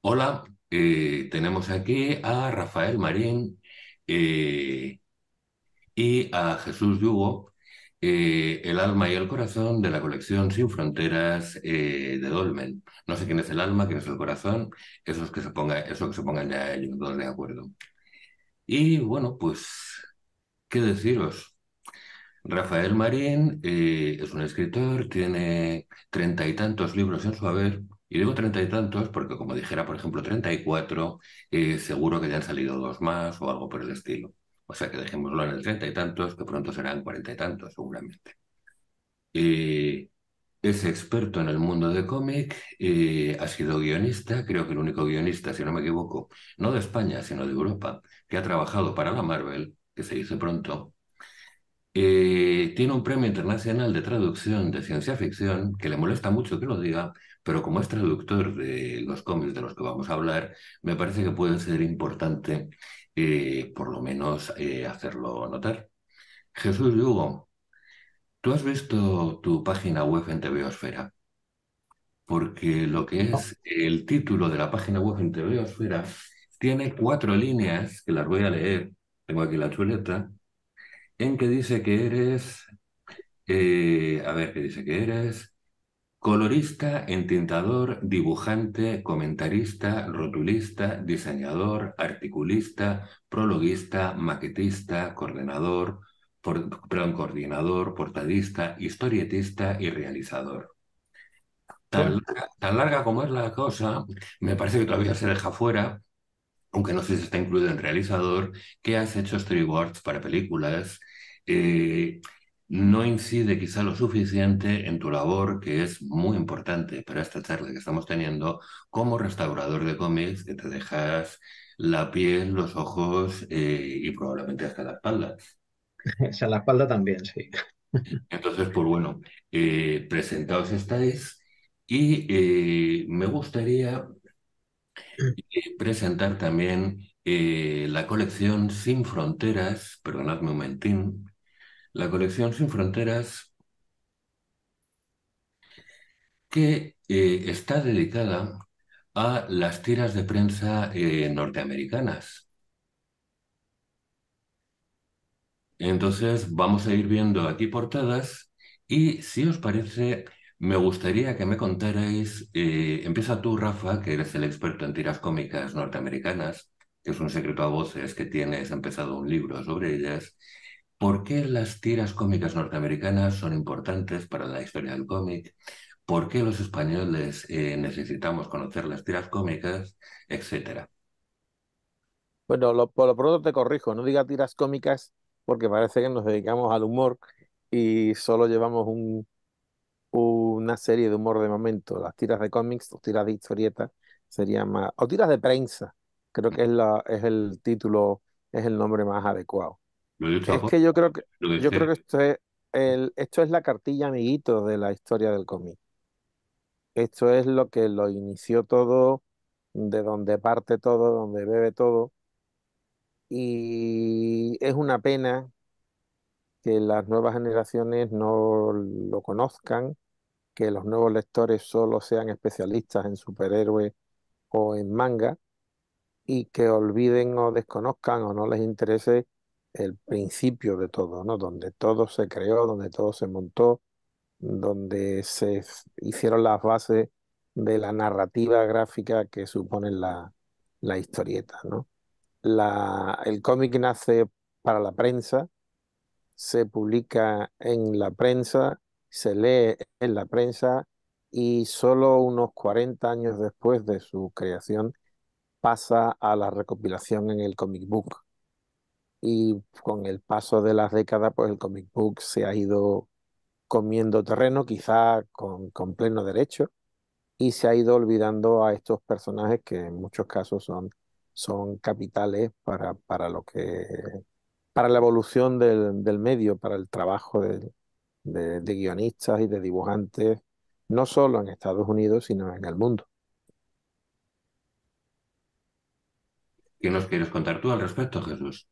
Hola, eh, tenemos aquí a Rafael Marín eh, y a Jesús Yugo, eh, el alma y el corazón de la colección Sin Fronteras de Dolmen. No sé quién es el alma, quién es el corazón, eso es que se eso que se pongan ya ellos de acuerdo. Y bueno, pues, ¿qué deciros? Rafael Marín es un escritor, tiene treinta y tantos libros en su haber y digo treinta y tantos porque como dijera, por ejemplo, treinta y cuatro, eh, seguro que ya han salido dos más o algo por el estilo. O sea que dejémoslo en el treinta y tantos, que pronto serán cuarenta y tantos, seguramente. Ese es experto en el mundo de cómic, eh, ha sido guionista, creo que el único guionista, si no me equivoco, no de España, sino de Europa, que ha trabajado para la Marvel, que se dice pronto. Eh, tiene un premio internacional de traducción de ciencia ficción, que le molesta mucho que lo diga, pero como es traductor de los cómics de los que vamos a hablar, me parece que puede ser importante eh, por lo menos eh, hacerlo notar. Jesús Hugo, ¿tú has visto tu página web en Tebeosfera? Porque lo que es el título de la página web en Tebeosfera tiene cuatro líneas, que las voy a leer, tengo aquí la chuleta, en que dice que eres, eh, a ver, que dice que eres Colorista, entintador, dibujante, comentarista, rotulista, diseñador, articulista, prologuista, maquetista, coordinador, perdón, coordinador, portadista, historietista y realizador. Tan, larga, como es la cosa, me parece que todavía se deja fuera, aunque no sé si está incluido en realizador, que has hecho storyboards para películas. Eh, no mm. incide quizá lo suficiente en tu labor, que es muy importante para esta charla que estamos teniendo, como restaurador de cómics, que te dejas la piel, los ojos eh, y probablemente hasta la espalda. O sea, la espalda también, sí. Entonces, pues bueno, eh, presentaos estáis y eh, me gustaría eh, presentar también la colección Sin Fronteras, perdonadme un momentín, la colección sin fronteras que eh, está dedicada a las tiras de prensa eh, norteamericanas. Entonces vamos a ir viendo aquí portadas y si os parece, me gustaría que me contarais, eh, empieza tú Rafa, que eres el experto en tiras cómicas norteamericanas, que es un secreto a voces que tienes empezado un libro sobre ellas, ¿Por qué las tiras cómicas norteamericanas son importantes para la historia del cómic? ¿Por qué los españoles eh, necesitamos conocer las tiras cómicas? Etcétera. Bueno, por lo pronto te corrijo, no diga tiras cómicas porque parece que nos dedicamos al humor y solo llevamos una serie de humor de momento. Las tiras de cómics o tiras de historietas serían más... o tiras de prensa, creo que es el título, es el nombre más adecuado es que yo creo que, yo creo que esto, esto es la cartilla amiguito de la historia del cómic. Esto es lo que lo inició todo, de donde parte todo, donde bebe todo. Y es una pena que las nuevas generaciones no lo conozcan, que los nuevos lectores solo sean especialistas en superhéroes o en manga y que olviden o desconozcan o no les interese el principio de todo, ¿no? Donde todo se creó, donde todo se montó, donde se hicieron las bases de la narrativa gráfica que supone la, historieta, ¿no? el cómic nace para la prensa, se publica en la prensa, se lee en la prensa y solo unos 40 años después de su creación pasa a la recopilación en el comic book y con el paso de las décadas, pues el comic book se ha ido comiendo terreno, quizá con, pleno derecho, y se ha ido olvidando a estos personajes que en muchos casos son, son capitales para, para lo que para la evolución del, medio, para el trabajo de, de, guionistas y de dibujantes, no solo en Estados Unidos, sino en el mundo. ¿Qué nos quieres contar tú al respecto, Jesús?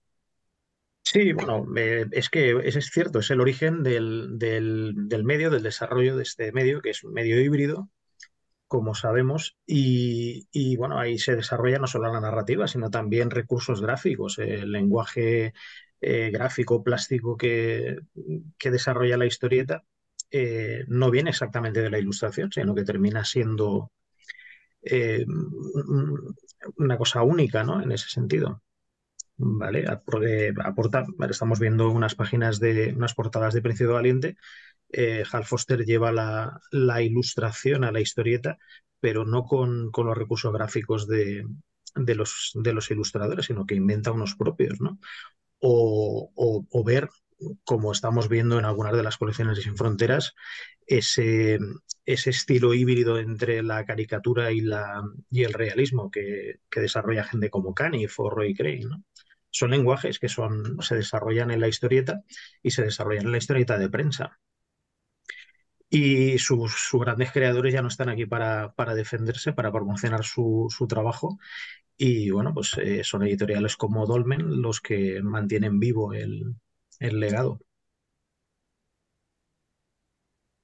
Sí, bueno, es que es cierto, es el origen del, del, del, medio, del desarrollo de este medio, que es un medio híbrido, como sabemos, y, bueno, ahí se desarrolla no solo la narrativa, sino también recursos gráficos, el lenguaje eh, gráfico, plástico que, desarrolla la historieta. Eh, no viene exactamente de la ilustración, sino que termina siendo eh, una cosa única, ¿no? En ese sentido. ¿vale? Aporta, estamos viendo unas páginas de unas portadas de Príncipe Valiente. Eh, Hal Foster lleva la, la, ilustración a la historieta, pero no con, con los recursos gráficos de, de, los, de los ilustradores, sino que inventa unos propios, ¿no? O, o, ver, como estamos viendo en algunas de las colecciones de Sin Fronteras, ese, ese estilo híbrido entre la caricatura y, la, y el realismo que, que desarrolla gente como Caniff o Roy Crane, ¿no? son lenguajes que se desarrollan en la historieta y se desarrollan en la historieta de prensa. Y sus, grandes creadores ya no están aquí para, defenderse, para promocionar su, trabajo. Y bueno, pues eh, son editoriales como Dolmen los que mantienen vivo el legado.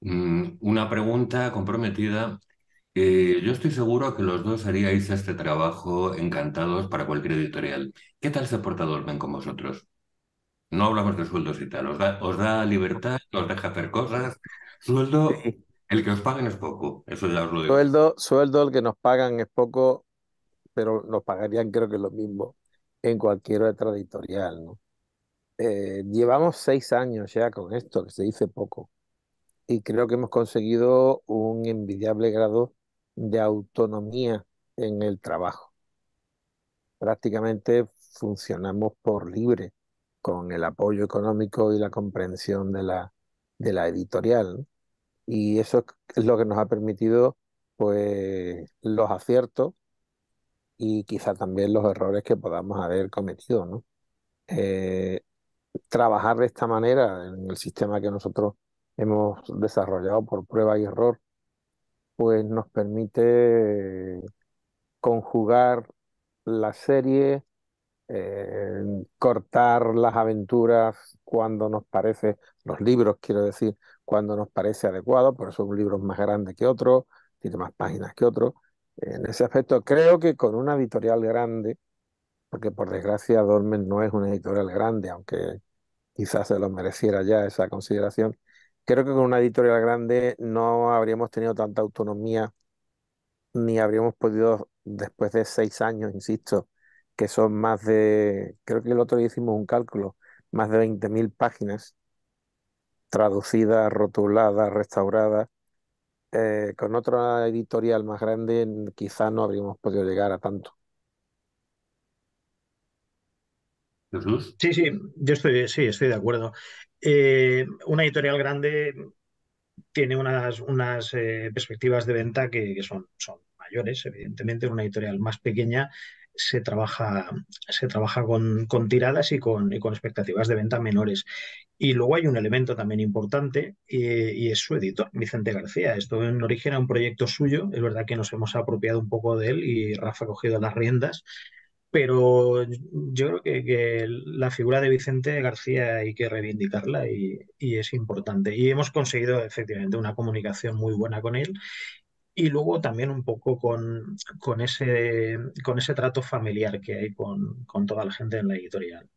Mm, una pregunta comprometida eh, yo estoy seguro que los dos haríais este trabajo encantados para cualquier editorial. ¿Qué tal se porta Dolmen con vosotros? No hablamos de sueldos y tal. Os da, libertad, os deja hacer cosas. Sueldo, el que os pagan es poco. Eso ya os lo digo. Sueldo, sueldo, el que nos pagan es poco, pero nos pagarían creo que lo mismo en cualquier otra editorial. ¿no? Eh, llevamos seis años ya con esto, que se dice poco. Y creo que hemos conseguido un envidiable grado de autonomía en el trabajo. Prácticamente funcionamos por libre con el apoyo económico y la comprensión de la, de la editorial. Y eso es lo que nos ha permitido pues, los aciertos y quizá también los errores que podamos haber cometido. ¿no? Eh, trabajar de esta manera en el sistema que nosotros hemos desarrollado por prueba y error pues nos permite conjugar la serie, eh, cortar las aventuras cuando nos parece, los libros quiero decir, cuando nos parece adecuado, por eso un libro más grande que otro, tiene más páginas que otro. En ese aspecto creo que con una editorial grande, porque por desgracia dolmen no es una editorial grande, aunque quizás se lo mereciera ya esa consideración, Creo que con una editorial grande no habríamos tenido tanta autonomía ni habríamos podido, después de seis años, insisto, que son más de, creo que el otro día hicimos un cálculo, más de 20.000 páginas traducidas, rotuladas, restauradas. Eh, con otra editorial más grande quizá no habríamos podido llegar a tanto. Sí, sí, yo estoy, sí, estoy de acuerdo. Eh, una editorial grande tiene unas, unas eh, perspectivas de venta que, son, son mayores, evidentemente. Una editorial más pequeña se trabaja, se trabaja con, tiradas y con, expectativas de venta menores. Y luego hay un elemento también importante y, eh, y, es su editor, Vicente García. Esto en origen era un proyecto suyo, es verdad que nos hemos apropiado un poco de él y Rafa ha cogido las riendas pero yo creo que, la figura de Vicente García hay que reivindicarla y, es importante. Y hemos conseguido efectivamente una comunicación muy buena con él y luego también un poco con, ese, con ese trato familiar que hay con, toda la gente en la editorial.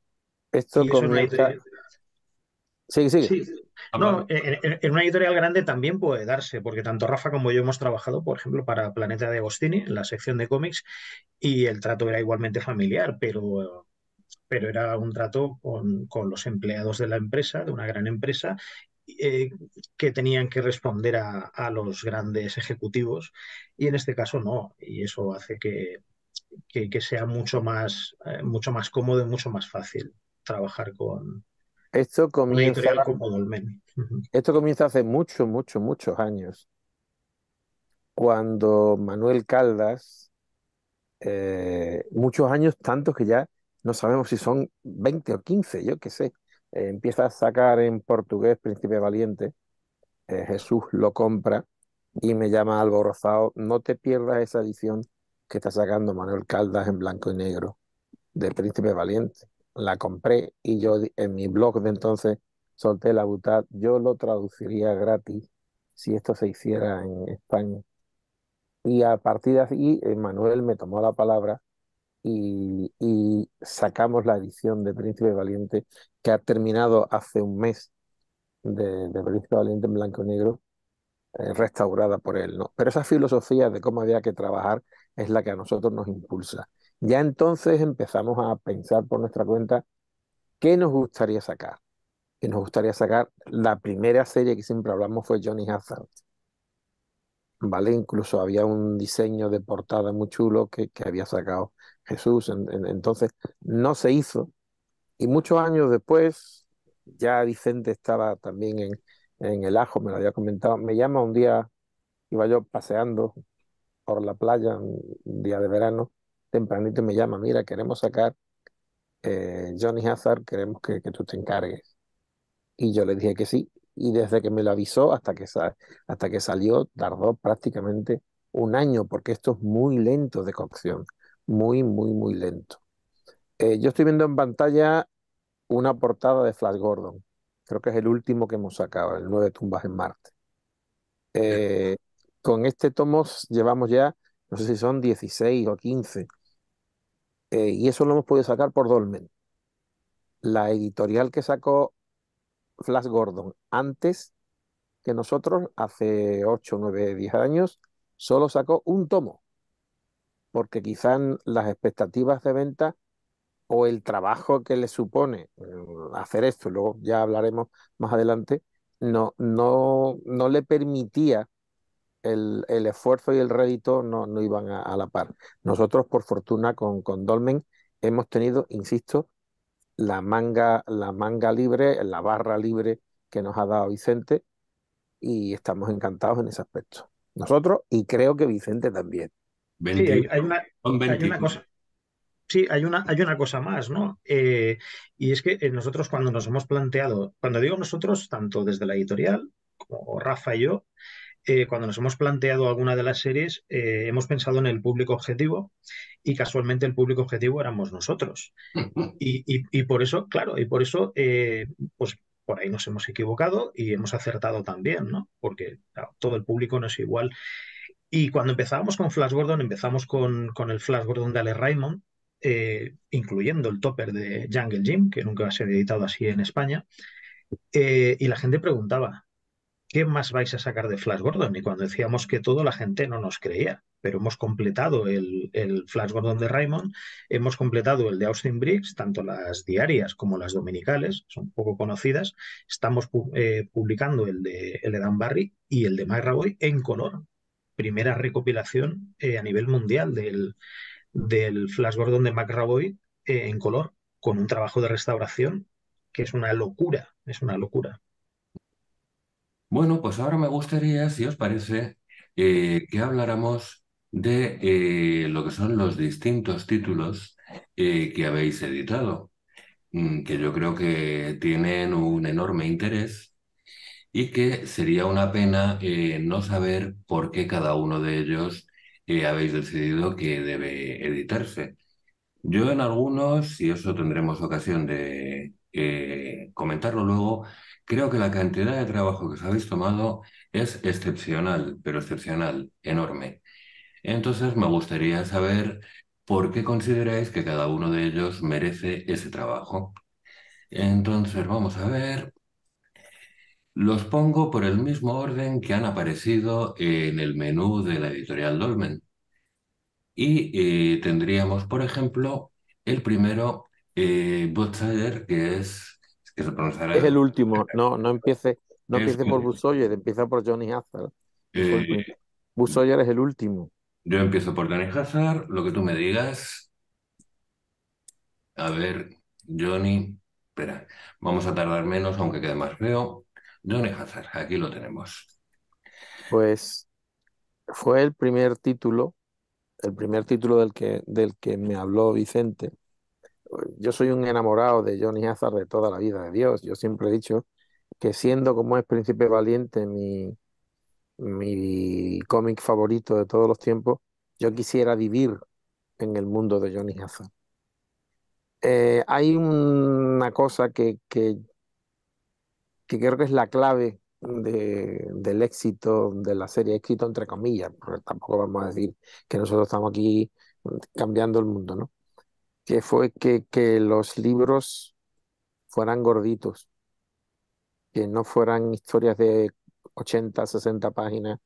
Esto comienza, editorial. Sí, Sí. Ah, no, eh, eh, eh, en, una editorial grande también puede darse, porque tanto Rafa como yo hemos trabajado, por ejemplo, para Planeta de Agostini, en la sección de cómics, y el trato era igualmente familiar, pero, pero era un trato con, los empleados de la empresa, de una gran empresa, que tenían que responder a, los grandes ejecutivos, y en este caso no, y eso hace que, sea mucho más, mucho más cómodo y mucho más fácil trabajar con, esto comienza, esto comienza hace muchos, muchos, muchos años, cuando Manuel Caldas, eh, muchos años, tantos que ya no sabemos si son 20 o 15, yo qué sé, eh, empieza a sacar en portugués Príncipe Valiente, eh, Jesús lo compra y me llama alborozado, no te pierdas esa edición que está sacando Manuel Caldas en blanco y negro de Príncipe Valiente la compré y yo en mi blog de entonces solté la butad, yo lo traduciría gratis si esto se hiciera en España. Y a partir de ahí, Manuel me tomó la palabra y, sacamos la edición de Príncipe Valiente que ha terminado hace un mes de, Príncipe Valiente en blanco y negro, eh, restaurada por él. ¿no? Pero esa filosofía de cómo había que trabajar es la que a nosotros nos impulsa. Ya entonces empezamos a pensar por nuestra cuenta qué nos gustaría sacar. Que nos gustaría sacar la primera serie que siempre hablamos fue Johnny Hazard. ¿Vale? Incluso había un diseño de portada muy chulo que, había sacado Jesús. entonces no se hizo. Y muchos años después, ya Vicente estaba también en, en el ajo, me lo había comentado. Me llama un día, iba yo paseando por la playa, un día de verano, tempranito me llama, mira, queremos sacar eh, Johnny Hazard, queremos que, tú te encargues. Y yo le dije que sí, y desde que me lo avisó hasta que, hasta que salió, tardó prácticamente un año, porque esto es muy lento de cocción, muy, muy, muy lento. Eh, yo estoy viendo en pantalla una portada de Flash Gordon, creo que es el último que hemos sacado, el Nueve Tumbas en Marte. Eh, con este tomo llevamos ya, no sé si son 16 o 15, eh, y eso lo hemos podido sacar por Dolmen. La editorial que sacó Flash Gordon antes que nosotros, hace 8, 9, 10 años, solo sacó un tomo, porque quizás las expectativas de venta o el trabajo que le supone mm, hacer esto, luego ya hablaremos más adelante, no, no, no le permitía el, esfuerzo y el rédito no, no iban a, la par. Nosotros, por fortuna, con, con Dolmen hemos tenido, insisto, la manga, la manga libre, la barra libre que nos ha dado Vicente y estamos encantados en ese aspecto. Nosotros y creo que Vicente también. sí, hay, una, hay una cosa. Sí, hay una, hay una cosa más, ¿no? Eh, y es que eh, nosotros cuando nos hemos planteado, cuando digo nosotros, tanto desde la editorial como Rafa y yo, eh, cuando nos hemos planteado alguna de las series, eh, hemos pensado en el público objetivo y casualmente el público objetivo éramos nosotros. Y, por eso, claro, y por eso, eh, pues por ahí nos hemos equivocado y hemos acertado también, ¿no? Porque todo el público no es igual. Y cuando empezábamos con Flash Gordon, empezamos con, con el Flash Gordon de Ale Raymond, incluyendo el topper de Jungle Jim, que nunca se ha editado así en España. y la gente preguntaba, ¿qué más vais a sacar de Flash Gordon? Y cuando decíamos que todo, la gente no nos creía, pero hemos completado el, Flash Gordon de Raymond, hemos completado el de Austin Briggs, tanto las diarias como las dominicales, son poco conocidas, estamos eh, publicando el de, el Dan Barry y el de Mike en color, primera recopilación eh, a nivel mundial del, del Flash Gordon de McRaboy eh, en color, con un trabajo de restauración que es una locura, es una locura. Bueno, pues ahora me gustaría, si os parece, eh, que habláramos de eh, lo que son los distintos títulos eh, que habéis editado, mm, que yo creo que tienen un enorme interés y que sería una pena no saber por qué cada uno de ellos habéis decidido que debe editarse. Yo en algunos, y eso tendremos ocasión de comentarlo luego, Creo que la cantidad de trabajo que os habéis tomado es excepcional, pero excepcional, enorme. Entonces me gustaría saber por qué consideráis que cada uno de ellos merece ese trabajo. Entonces vamos a ver. Los pongo por el mismo orden que han aparecido en el menú de la editorial Dolmen. Y eh, tendríamos, por ejemplo, el primero, eh, que es es el, último, no, no empiece, no empiece por Busoyer, empieza por Johnny Hazard. Eh, Busoyer es el último. Yo empiezo por Johnny Hazard, lo que tú me digas. A ver, Johnny, espera, vamos a tardar menos, aunque quede más feo. Johnny Hazard, aquí lo tenemos. Pues fue el primer título, el primer título del que, del que me habló Vicente yo soy un enamorado de Johnny Hazard de toda la vida de Dios. Yo siempre he dicho que siendo como es Príncipe Valiente mi, mi cómic favorito de todos los tiempos, yo quisiera vivir en el mundo de Johnny Hazard. Eh, hay una cosa que, que, creo que es la clave del éxito de la serie, éxito entre comillas, porque tampoco vamos a decir que nosotros estamos aquí cambiando el mundo, ¿no? que fue que, los libros fueran gorditos, que no fueran historias de 80, 60 páginas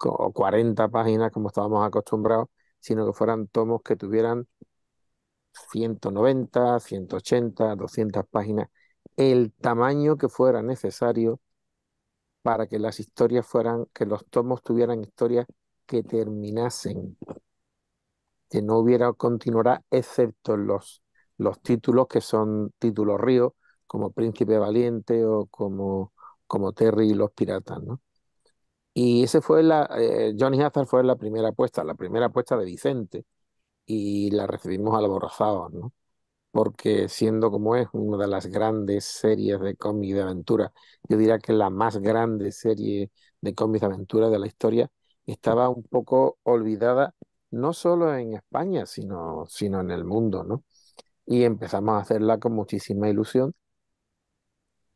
o 40 páginas como estábamos acostumbrados, sino que fueran tomos que tuvieran 190, 180, 200 páginas, el tamaño que fuera necesario para que las historias fueran, que los tomos tuvieran historias que terminasen, que no hubiera continuará excepto en los, los títulos que son títulos ríos, como Príncipe Valiente o como, como Terry y los Piratas, ¿no? Y ese fue la, eh, Johnny Hazard fue la primera apuesta, la primera apuesta de Vicente, y la recibimos alborozados, ¿no? Porque siendo como es una de las grandes series de cómics de aventura, yo diría que la más grande serie de cómics de aventura de la historia, estaba un poco olvidada no solo en España, sino, sino en el mundo, ¿no? Y empezamos a hacerla con muchísima ilusión.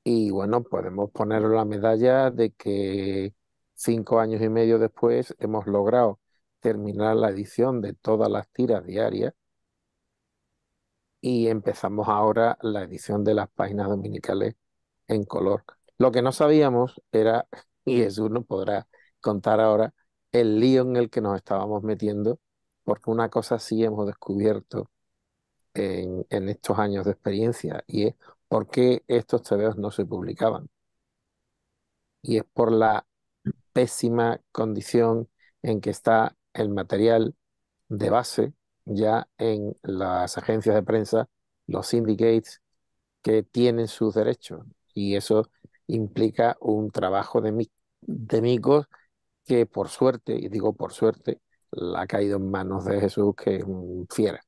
Y bueno, podemos poner la medalla de que cinco años y medio después hemos logrado terminar la edición de todas las tiras diarias y empezamos ahora la edición de las páginas dominicales en color. Lo que no sabíamos era, y Jesús nos podrá contar ahora, el lío en el que nos estábamos metiendo porque una cosa sí hemos descubierto en, estos años de experiencia y es por qué estos tebeos no se publicaban. Y es por la pésima condición en que está el material de base ya en las agencias de prensa, los syndicates que tienen sus derechos. Y eso implica un trabajo de, de micos que por suerte, y digo por suerte, la ha caído en manos de Jesús, que es un fiera.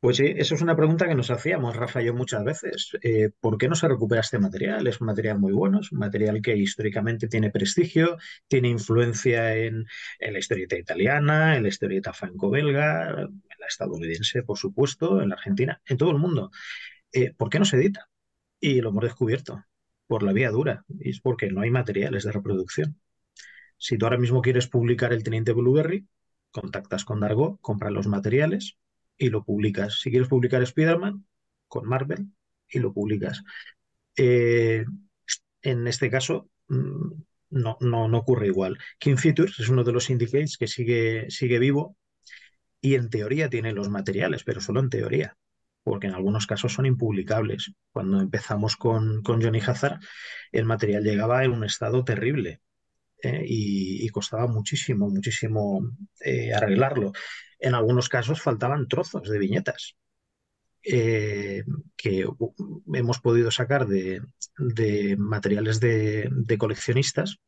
Pues sí, eso es una pregunta que nos hacíamos, Rafa, muchas veces. Eh, ¿Por qué no se recupera este material? Es un material muy bueno, es un material que históricamente tiene prestigio, tiene influencia en, la historieta italiana, en la historieta franco-belga, en la estadounidense, por supuesto, en la Argentina, en todo el mundo. Eh, ¿Por qué no se edita? Y lo hemos descubierto por la vía dura, y es porque no hay materiales de reproducción. Si tú ahora mismo quieres publicar El Teniente Blueberry, contactas con Dargo, compras los materiales y lo publicas. Si quieres publicar Spider-Man, con Marvel y lo publicas. Eh, en este caso, mm, no, no, no ocurre igual. King Features es uno de los syndicates que sigue, sigue vivo y en teoría tiene los materiales, pero solo en teoría, porque en algunos casos son impublicables. Cuando empezamos con, con Johnny Hazard, el material llegaba en un estado terrible eh, y, costaba muchísimo, muchísimo eh, arreglarlo. En algunos casos faltaban trozos de viñetas eh, que hemos podido sacar de, materiales de, coleccionistas,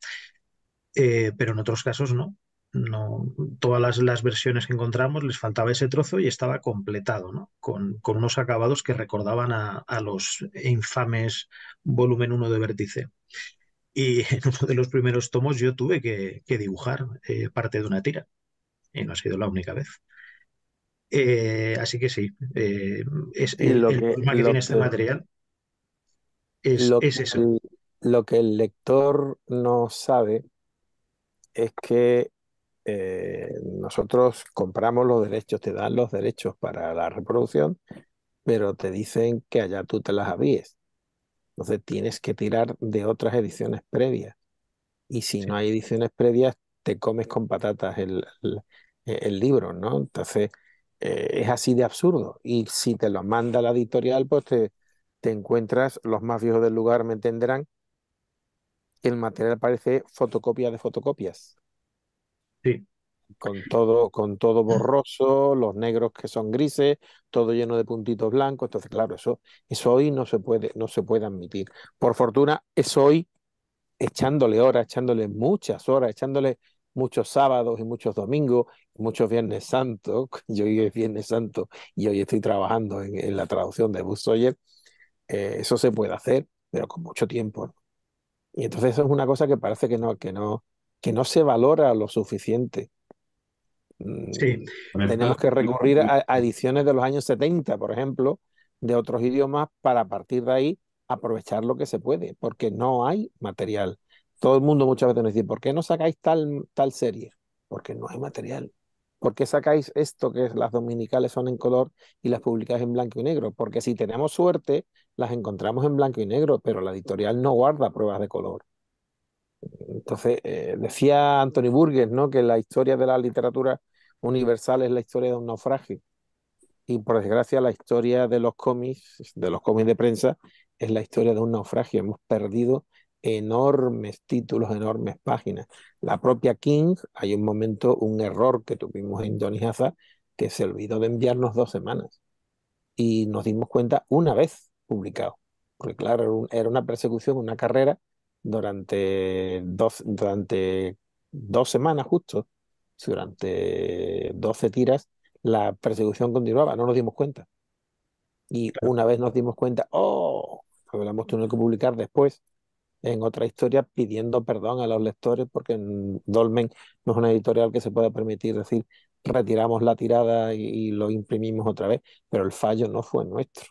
pero en otros casos no. No, todas las, versiones que encontramos les faltaba ese trozo y estaba completado, con, unos acabados que recordaban a, a los infames volumen 1 de vértice. Y en uno de los primeros tomos yo tuve que, dibujar eh, parte de una tira. Y no ha sido la única vez. Eh, así que sí, eh, es el, lo que, tiene este material es, es eso. lo que el lector no sabe es que nosotros compramos los derechos, te dan los derechos para la reproducción, pero te dicen que allá tú te las avíes. Entonces tienes que tirar de otras ediciones previas. Y si no hay ediciones previas, te comes con patatas el, e, libro, ¿no? Entonces eh, es así de absurdo. Y si te lo manda la editorial, pues te, te encuentras, los más viejos del lugar me entenderán, el material parece fotocopia de fotocopias. Sí con todo, con todo borroso, los negros que son grises, todo lleno de puntitos blancos. Entonces, claro, eso, eso hoy no se puede, no se puede admitir. Por fortuna, eso hoy, echándole horas, echándole muchas horas, echándole muchos sábados y muchos domingos, muchos Viernes Santos, yo hoy es Viernes Santo y hoy estoy trabajando en, la traducción de Busoyer, eh, eso se puede hacer, pero con mucho tiempo. Y entonces eso es una cosa que parece que no, que no, que no se valora lo suficiente. Mm, tenemos que recurrir a, ediciones de los años 70, por ejemplo, de otros idiomas, para a partir de ahí aprovechar lo que se puede, porque no hay material. Todo el mundo muchas veces nos dice, ¿por qué no sacáis tal, tal serie? Porque no hay material. ¿Por qué sacáis esto que las dominicales son en color y las publicáis en blanco y negro? Porque si tenemos suerte, las encontramos en blanco y negro, pero la editorial no guarda pruebas de color. Entonces, eh, decía Anthony Burgess, ¿no? Que la historia de la literatura universal es la historia de un naufragio. Y por desgracia la historia de los cómics, de los cómics de prensa, es la historia de un naufragio. Hemos perdido enormes títulos, enormes páginas. La propia King, hay un momento, un error que tuvimos en Johnny que se olvidó de enviarnos dos semanas. Y nos dimos cuenta una vez publicado. Porque claro, era, era una persecución, una carrera durante dos, durante dos semanas justo durante 12 tiras, la persecución continuaba, no nos dimos cuenta. Y una vez nos dimos cuenta, oh, hablamos tenido que publicar después en otra historia pidiendo perdón a los lectores porque en Dolmen no es una editorial que se pueda permitir decir retiramos la tirada y, lo imprimimos otra vez, pero el fallo no fue nuestro.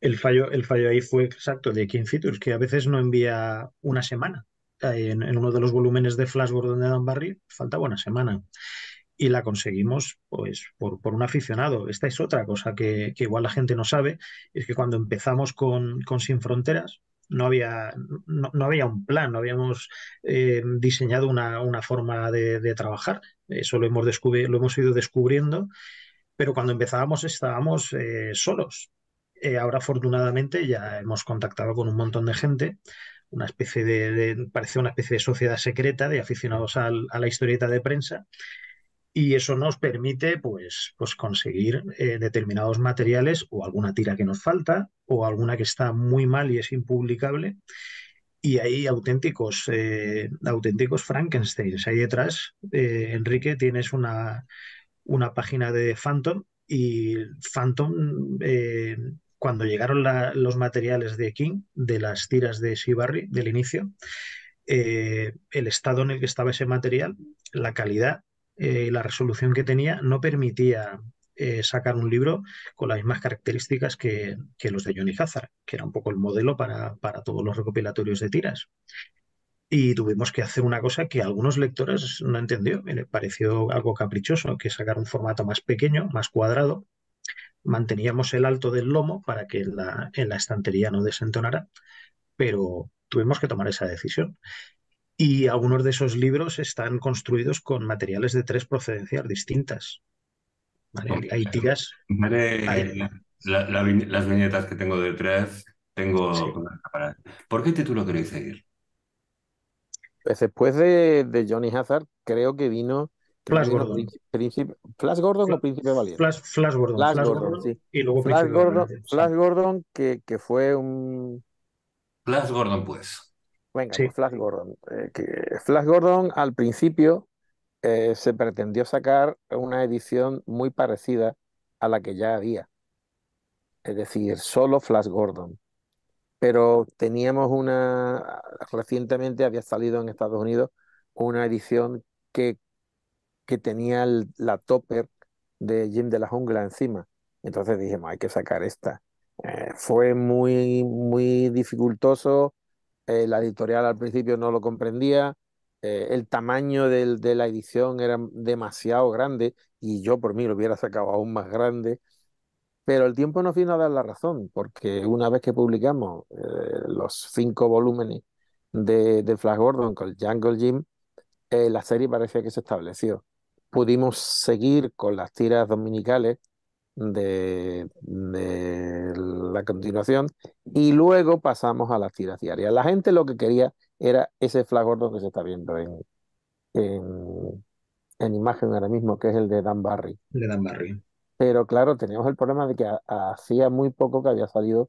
El fallo, el fallo ahí fue exacto de King Features, que a veces no envía una semana en, uno de los volúmenes de Flashboard Gordon de Dan Barry, falta buena semana y la conseguimos pues por, por, un aficionado. Esta es otra cosa que, que, igual la gente no sabe, es que cuando empezamos con, con Sin Fronteras no había, no, no había un plan, no habíamos eh, diseñado una, una forma de, trabajar, eso lo hemos, lo hemos ido descubriendo, pero cuando empezábamos estábamos eh, solos. Eh, ahora afortunadamente ya hemos contactado con un montón de gente una especie de, parece una especie de sociedad secreta de aficionados a la historieta de prensa y eso nos permite pues, pues conseguir eh, determinados materiales o alguna tira que nos falta o alguna que está muy mal y es impublicable y hay auténticos eh, auténticos Frankensteins ahí detrás eh, Enrique tienes una una página de Phantom y Phantom cuando llegaron los materiales de King, de las tiras de sibarry del inicio, eh, el estado en el que estaba ese material, la calidad y eh, la resolución que tenía, no permitía eh, sacar un libro con las mismas características que, los de Johnny Hazard, que era un poco el modelo para, todos los recopilatorios de tiras. Y tuvimos que hacer una cosa que algunos lectores no entendió, me le pareció algo caprichoso, que sacar un formato más pequeño, más cuadrado, manteníamos el alto del lomo para que la, en la estantería no desentonara, pero tuvimos que tomar esa decisión. Y algunos de esos libros están construidos con materiales de tres procedencias distintas. hay tiras. las viñetas que tengo detrás, tengo. ¿Por qué título queréis seguir? Pues después de, de Johnny Hazard, creo que vino Flash Gordon. Flash Gordon o Príncipe Valiente. Flash, Gordon. Flash, Gordon, Y luego Flash Gordon, que, que, fue un. Flash Gordon, pues. Venga, pues Flash Gordon. Eh, Flash Gordon al principio eh, se pretendió sacar una edición muy parecida a la que ya había. Es decir, solo Flash Gordon. Pero teníamos una. Recientemente había salido en Estados Unidos una edición que que tenía la topper de Jim de la Jungla encima. Entonces dijimos, hay que sacar esta. Eh, fue muy, muy dificultoso. Eh, la editorial al principio no lo comprendía. Eh, el tamaño de la edición era demasiado grande y yo por mí lo hubiera sacado aún más grande. Pero el tiempo nos vino a dar la razón, porque una vez que publicamos los cinco volúmenes de, de Flash Gordon con Jungle Jim, la serie parecía que se estableció pudimos seguir con las tiras dominicales de, la continuación y luego pasamos a las tiras diarias. La gente lo que quería era ese flagordo que se está viendo en, imagen ahora mismo, que es el de Dan Barry. De Dan Pero claro, teníamos el problema de que hacía muy poco que había salido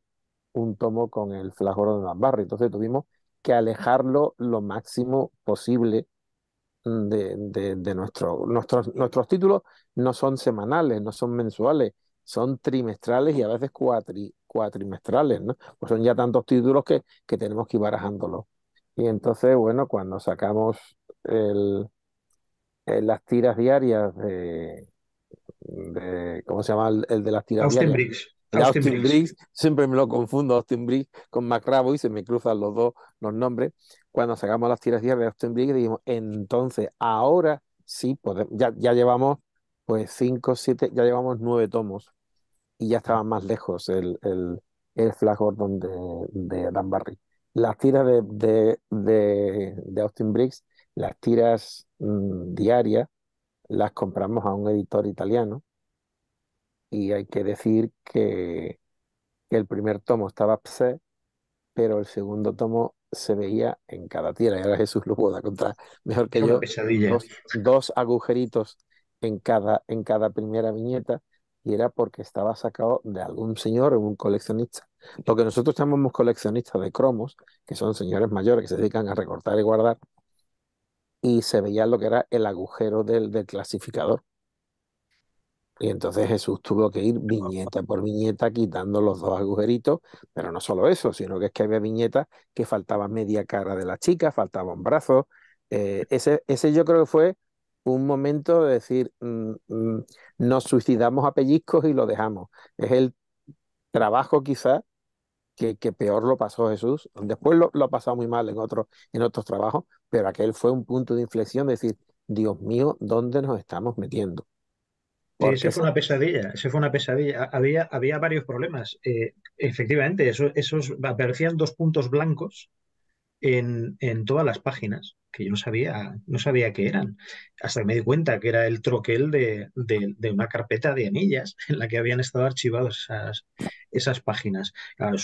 un tomo con el flagordo de Dan Barry. Entonces tuvimos que alejarlo lo máximo posible de, nuestro, nuestros, nuestros títulos no son semanales, no son mensuales, son trimestrales y a veces cuatri, cuatrimestrales, ¿no? Pues son ya tantos títulos que, tenemos que ir barajándolos. Y entonces, bueno, cuando sacamos el, eh, las tiras diarias de, ¿cómo se llama? El, de las tiras diarias. Austin, Briggs. siempre me lo confundo Austin Briggs con Macravo y se me cruzan los dos los nombres. Cuando sacamos las tiras diarias de Austin Briggs dijimos, entonces ahora sí podemos, ya, llevamos pues cinco, siete, ya llevamos nueve tomos y ya estaba más lejos el, el, el Flash Gordon de, Dan Barry. Las tiras de, Austin Briggs, las tiras mm, diarias, las compramos a un editor italiano y hay que decir que, el primer tomo estaba pse, pero el segundo tomo se veía en cada tierra, y ahora Jesús lo podrá contar mejor que yo, Dos, agujeritos en cada, en cada primera viñeta, y era porque estaba sacado de algún señor o un coleccionista. Lo que nosotros llamamos coleccionistas de cromos, que son señores mayores que se dedican a recortar y guardar, y se veía lo que era el agujero del, del clasificador. Y entonces Jesús tuvo que ir viñeta por viñeta quitando los dos agujeritos, pero no solo eso, sino que es que había viñetas que faltaba media cara de la chica, faltaba un brazo. Eh, ese, ese yo creo que fue un momento de decir, mm, mm, nos suicidamos a pellizcos y lo dejamos. Es el trabajo quizá que, peor lo pasó Jesús. Después lo, lo, ha pasado muy mal en, en otros trabajos, pero aquel fue un punto de inflexión de decir, Dios mío, ¿dónde nos estamos metiendo? ese fue una pesadilla, fue una pesadilla. Había, había varios problemas. Eh, efectivamente, esos aparecían dos puntos blancos en, todas las páginas, que yo no sabía, no sabía qué eran, hasta que me di cuenta que era el troquel de, una carpeta de anillas en la que habían estado archivadas esas, esas páginas.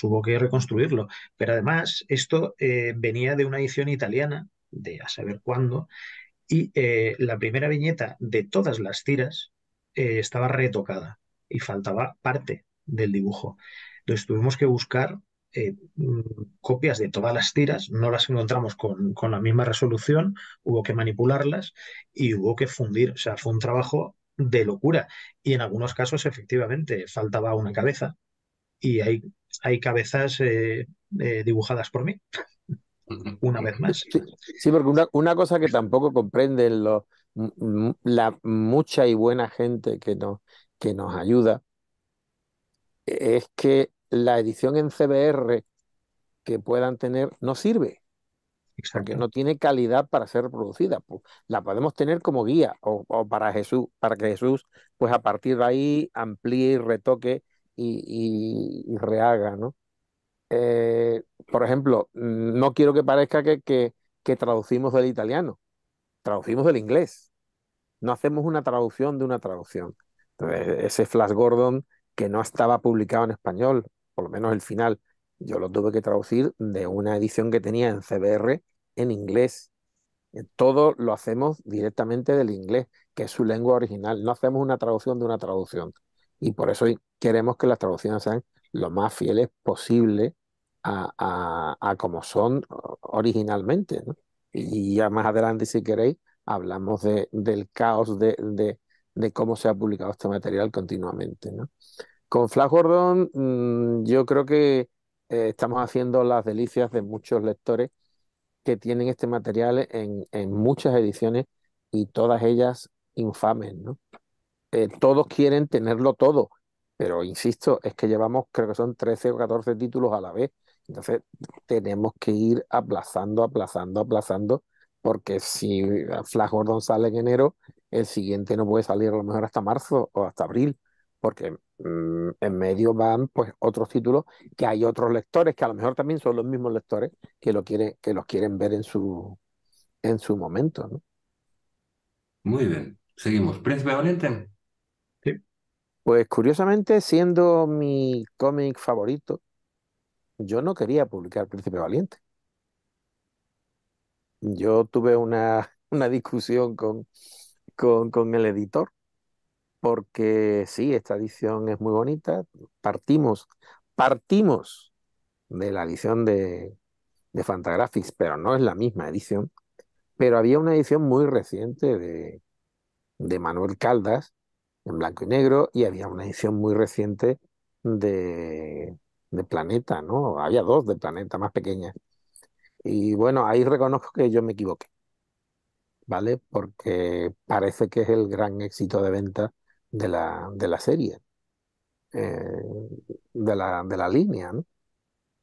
hubo que reconstruirlo. Pero además, esto eh, venía de una edición italiana, de a saber cuándo, y eh, la primera viñeta de todas las tiras eh, estaba retocada y faltaba parte del dibujo. Entonces tuvimos que buscar eh, mm, copias de todas las tiras, no las encontramos con, la misma resolución, hubo que manipularlas y hubo que fundir, o sea, fue un trabajo de locura. Y en algunos casos, efectivamente, faltaba una cabeza y hay, hay cabezas eh, dibujadas por mí, una vez más. Sí, porque una, una, cosa que tampoco comprenden los, la mucha y buena gente que nos, que nos ayuda, e, es que la edición en CBR que puedan tener no sirve. Exacto. no tiene calidad para ser producida la podemos tener como guía o, para Jesús, para que Jesús, pues a partir de ahí amplíe y retoque y, rehaga, ¿no? Eh, por ejemplo, no quiero que parezca que traducimos del italiano traducimos del inglés. No hacemos una traducción de una traducción. Entonces, ese Flash Gordon que no estaba publicado en español, por lo menos el final, yo lo tuve que traducir de una edición que tenía en CBR en inglés. Todo lo hacemos directamente del inglés, que es su lengua original. No hacemos una traducción de una traducción. Y por eso queremos que las traducciones sean lo más fieles posible a, a como son originalmente. ¿no? Y ya más adelante, si queréis, hablamos del caos de, cómo se ha publicado este material continuamente. Con Flash Gordon, mm, yo creo que eh, estamos haciendo las delicias de muchos lectores que tienen este material en, muchas ediciones y todas ellas infames. Eh, todos quieren tenerlo todo, pero insisto, es que llevamos, creo que son 13 o 14 títulos a la vez entonces, tenemos que ir aplazando, aplazando, aplazando, porque si Flash Gordon sale en enero, el siguiente no puede salir a lo mejor hasta marzo o hasta abril, porque mm, en medio van pues otros títulos que hay otros lectores que a lo mejor también son los mismos lectores que lo quieren que los quieren ver en su en su momento, Muy bien. Seguimos. Prince Valiente. Sí. Pues curiosamente, siendo mi cómic favorito, yo no quería publicar Príncipe Valiente. Yo tuve una, una discusión con, con, con el editor, porque sí, esta edición es muy bonita. Partimos, partimos de la edición de, de Fantagraphics, pero no es la misma edición. Pero había una edición muy reciente de, de Manuel Caldas, en blanco y negro, y había una edición muy reciente de, de planeta, ¿no? Había dos de planeta más pequeñas. Y bueno, ahí reconozco que yo me equivoqué, ¿vale? Porque parece que es el gran éxito de venta de la, de la serie, eh, de, la, línea, ¿no?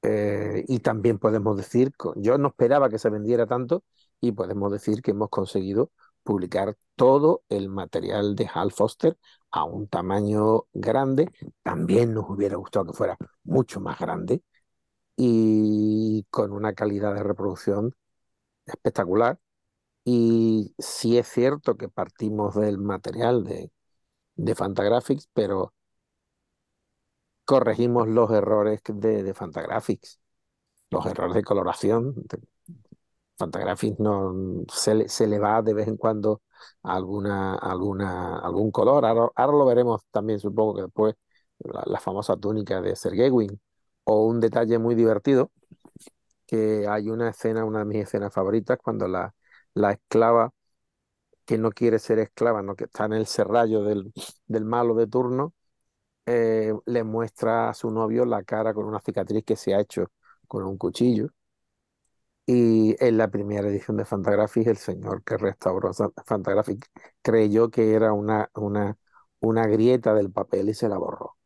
Eh, y también podemos decir, yo no esperaba que se vendiera tanto y podemos decir que hemos conseguido publicar todo el material de Hal Foster a un tamaño grande. También nos hubiera gustado que fuera mucho más grande y con una calidad de reproducción espectacular. Y sí es cierto que partimos del material de, de Fantagraphics, pero corregimos los errores de, de Fantagraphics, los errores de coloración, Fantagraphics no, se, le, va de vez en cuando alguna, alguna, algún color. Ahora, lo veremos también, supongo que después, la, famosa túnica de Sergewin. O un detalle muy divertido, que hay una escena, una de mis escenas favoritas, cuando la, la esclava que no quiere ser esclava, no que está en el serrallo del, malo de turno, eh, le muestra a su novio la cara con una cicatriz que se ha hecho con un cuchillo y en la primera edición de Fantagraphics, el señor que restauró Fantagraphics creyó que era una, una, una grieta del papel y se la borró.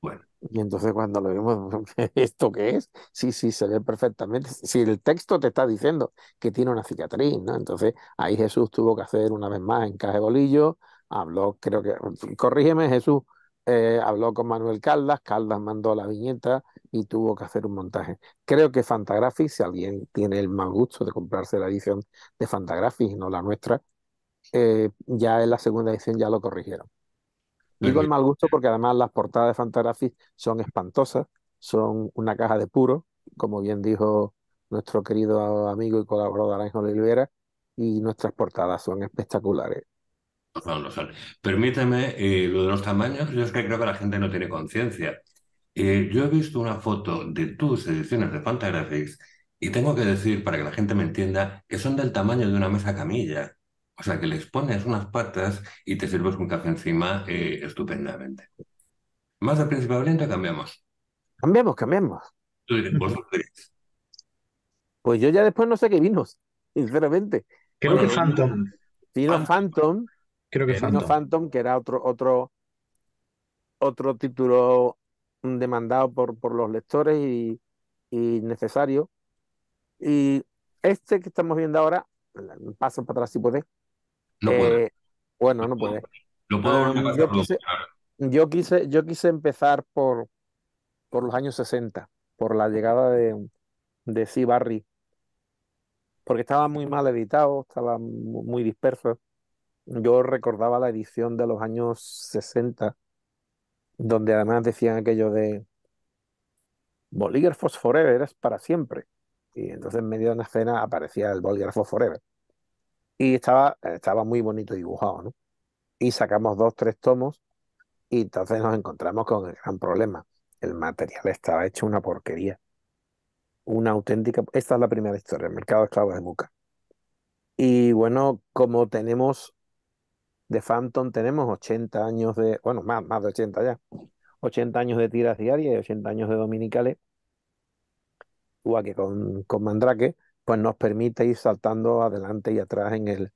Bueno. Y entonces cuando lo vimos, ¿esto qué es? Sí, sí, se ve perfectamente. Si el texto te está diciendo que tiene una cicatriz, ¿no? Entonces ahí Jesús tuvo que hacer una vez más encaje bolillo, habló, creo que, corrígeme Jesús, eh, habló con Manuel Caldas, Caldas mandó la viñeta, y tuvo que hacer un montaje. Creo que Fantagraphics, si alguien tiene el mal gusto de comprarse la edición de Fantagraphics y no la nuestra, eh, ya en la segunda edición ya lo corrigieron. Digo el mal gusto porque además las portadas de Fantagraphics son espantosas, son una caja de puro, como bien dijo nuestro querido amigo y colaborador Ángel Olivera, y nuestras portadas son espectaculares. Permíteme eh, lo de los tamaños, yo es que creo que la gente no tiene conciencia. Eh, yo he visto una foto de tus ediciones de Fantagraphics y tengo que decir, para que la gente me entienda, que son del tamaño de una mesa camilla. O sea, que les pones unas patas y te sirves un café encima eh, estupendamente. Más de principio o cambiamos. Cambiamos, cambiamos. ¿Vosotros Pues yo ya después no sé qué vinos, sinceramente. Creo que Phantom. Vino Phantom. Creo que eh, Phantom. Phantom, que era otro, otro, otro título demandado por, por los lectores y, necesario. Y este que estamos viendo ahora, paso para atrás si puede. No eh, Bueno, no, puede. Ah, yo, quise, yo, quise, yo quise empezar por, por los años 60, por la llegada de, de C. Barry, porque estaba muy mal editado, estaba muy disperso. Yo recordaba la edición de los años 60 donde además decían aquello de bolígrafos forever es para siempre. Y entonces en medio de una escena aparecía el bolígrafo forever. Y estaba, estaba muy bonito dibujado, ¿no? Y sacamos dos, tres tomos y entonces nos encontramos con el gran problema. El material estaba hecho una porquería. Una auténtica... Esta es la primera historia, el mercado de esclavos de Muca. Y bueno, como tenemos de Phantom tenemos 80 años de, bueno, más, más de 80 ya, 80 años de tiras diarias y 80 años de dominicales, igual que con, con Mandrake, pues nos permite ir saltando adelante y atrás en el,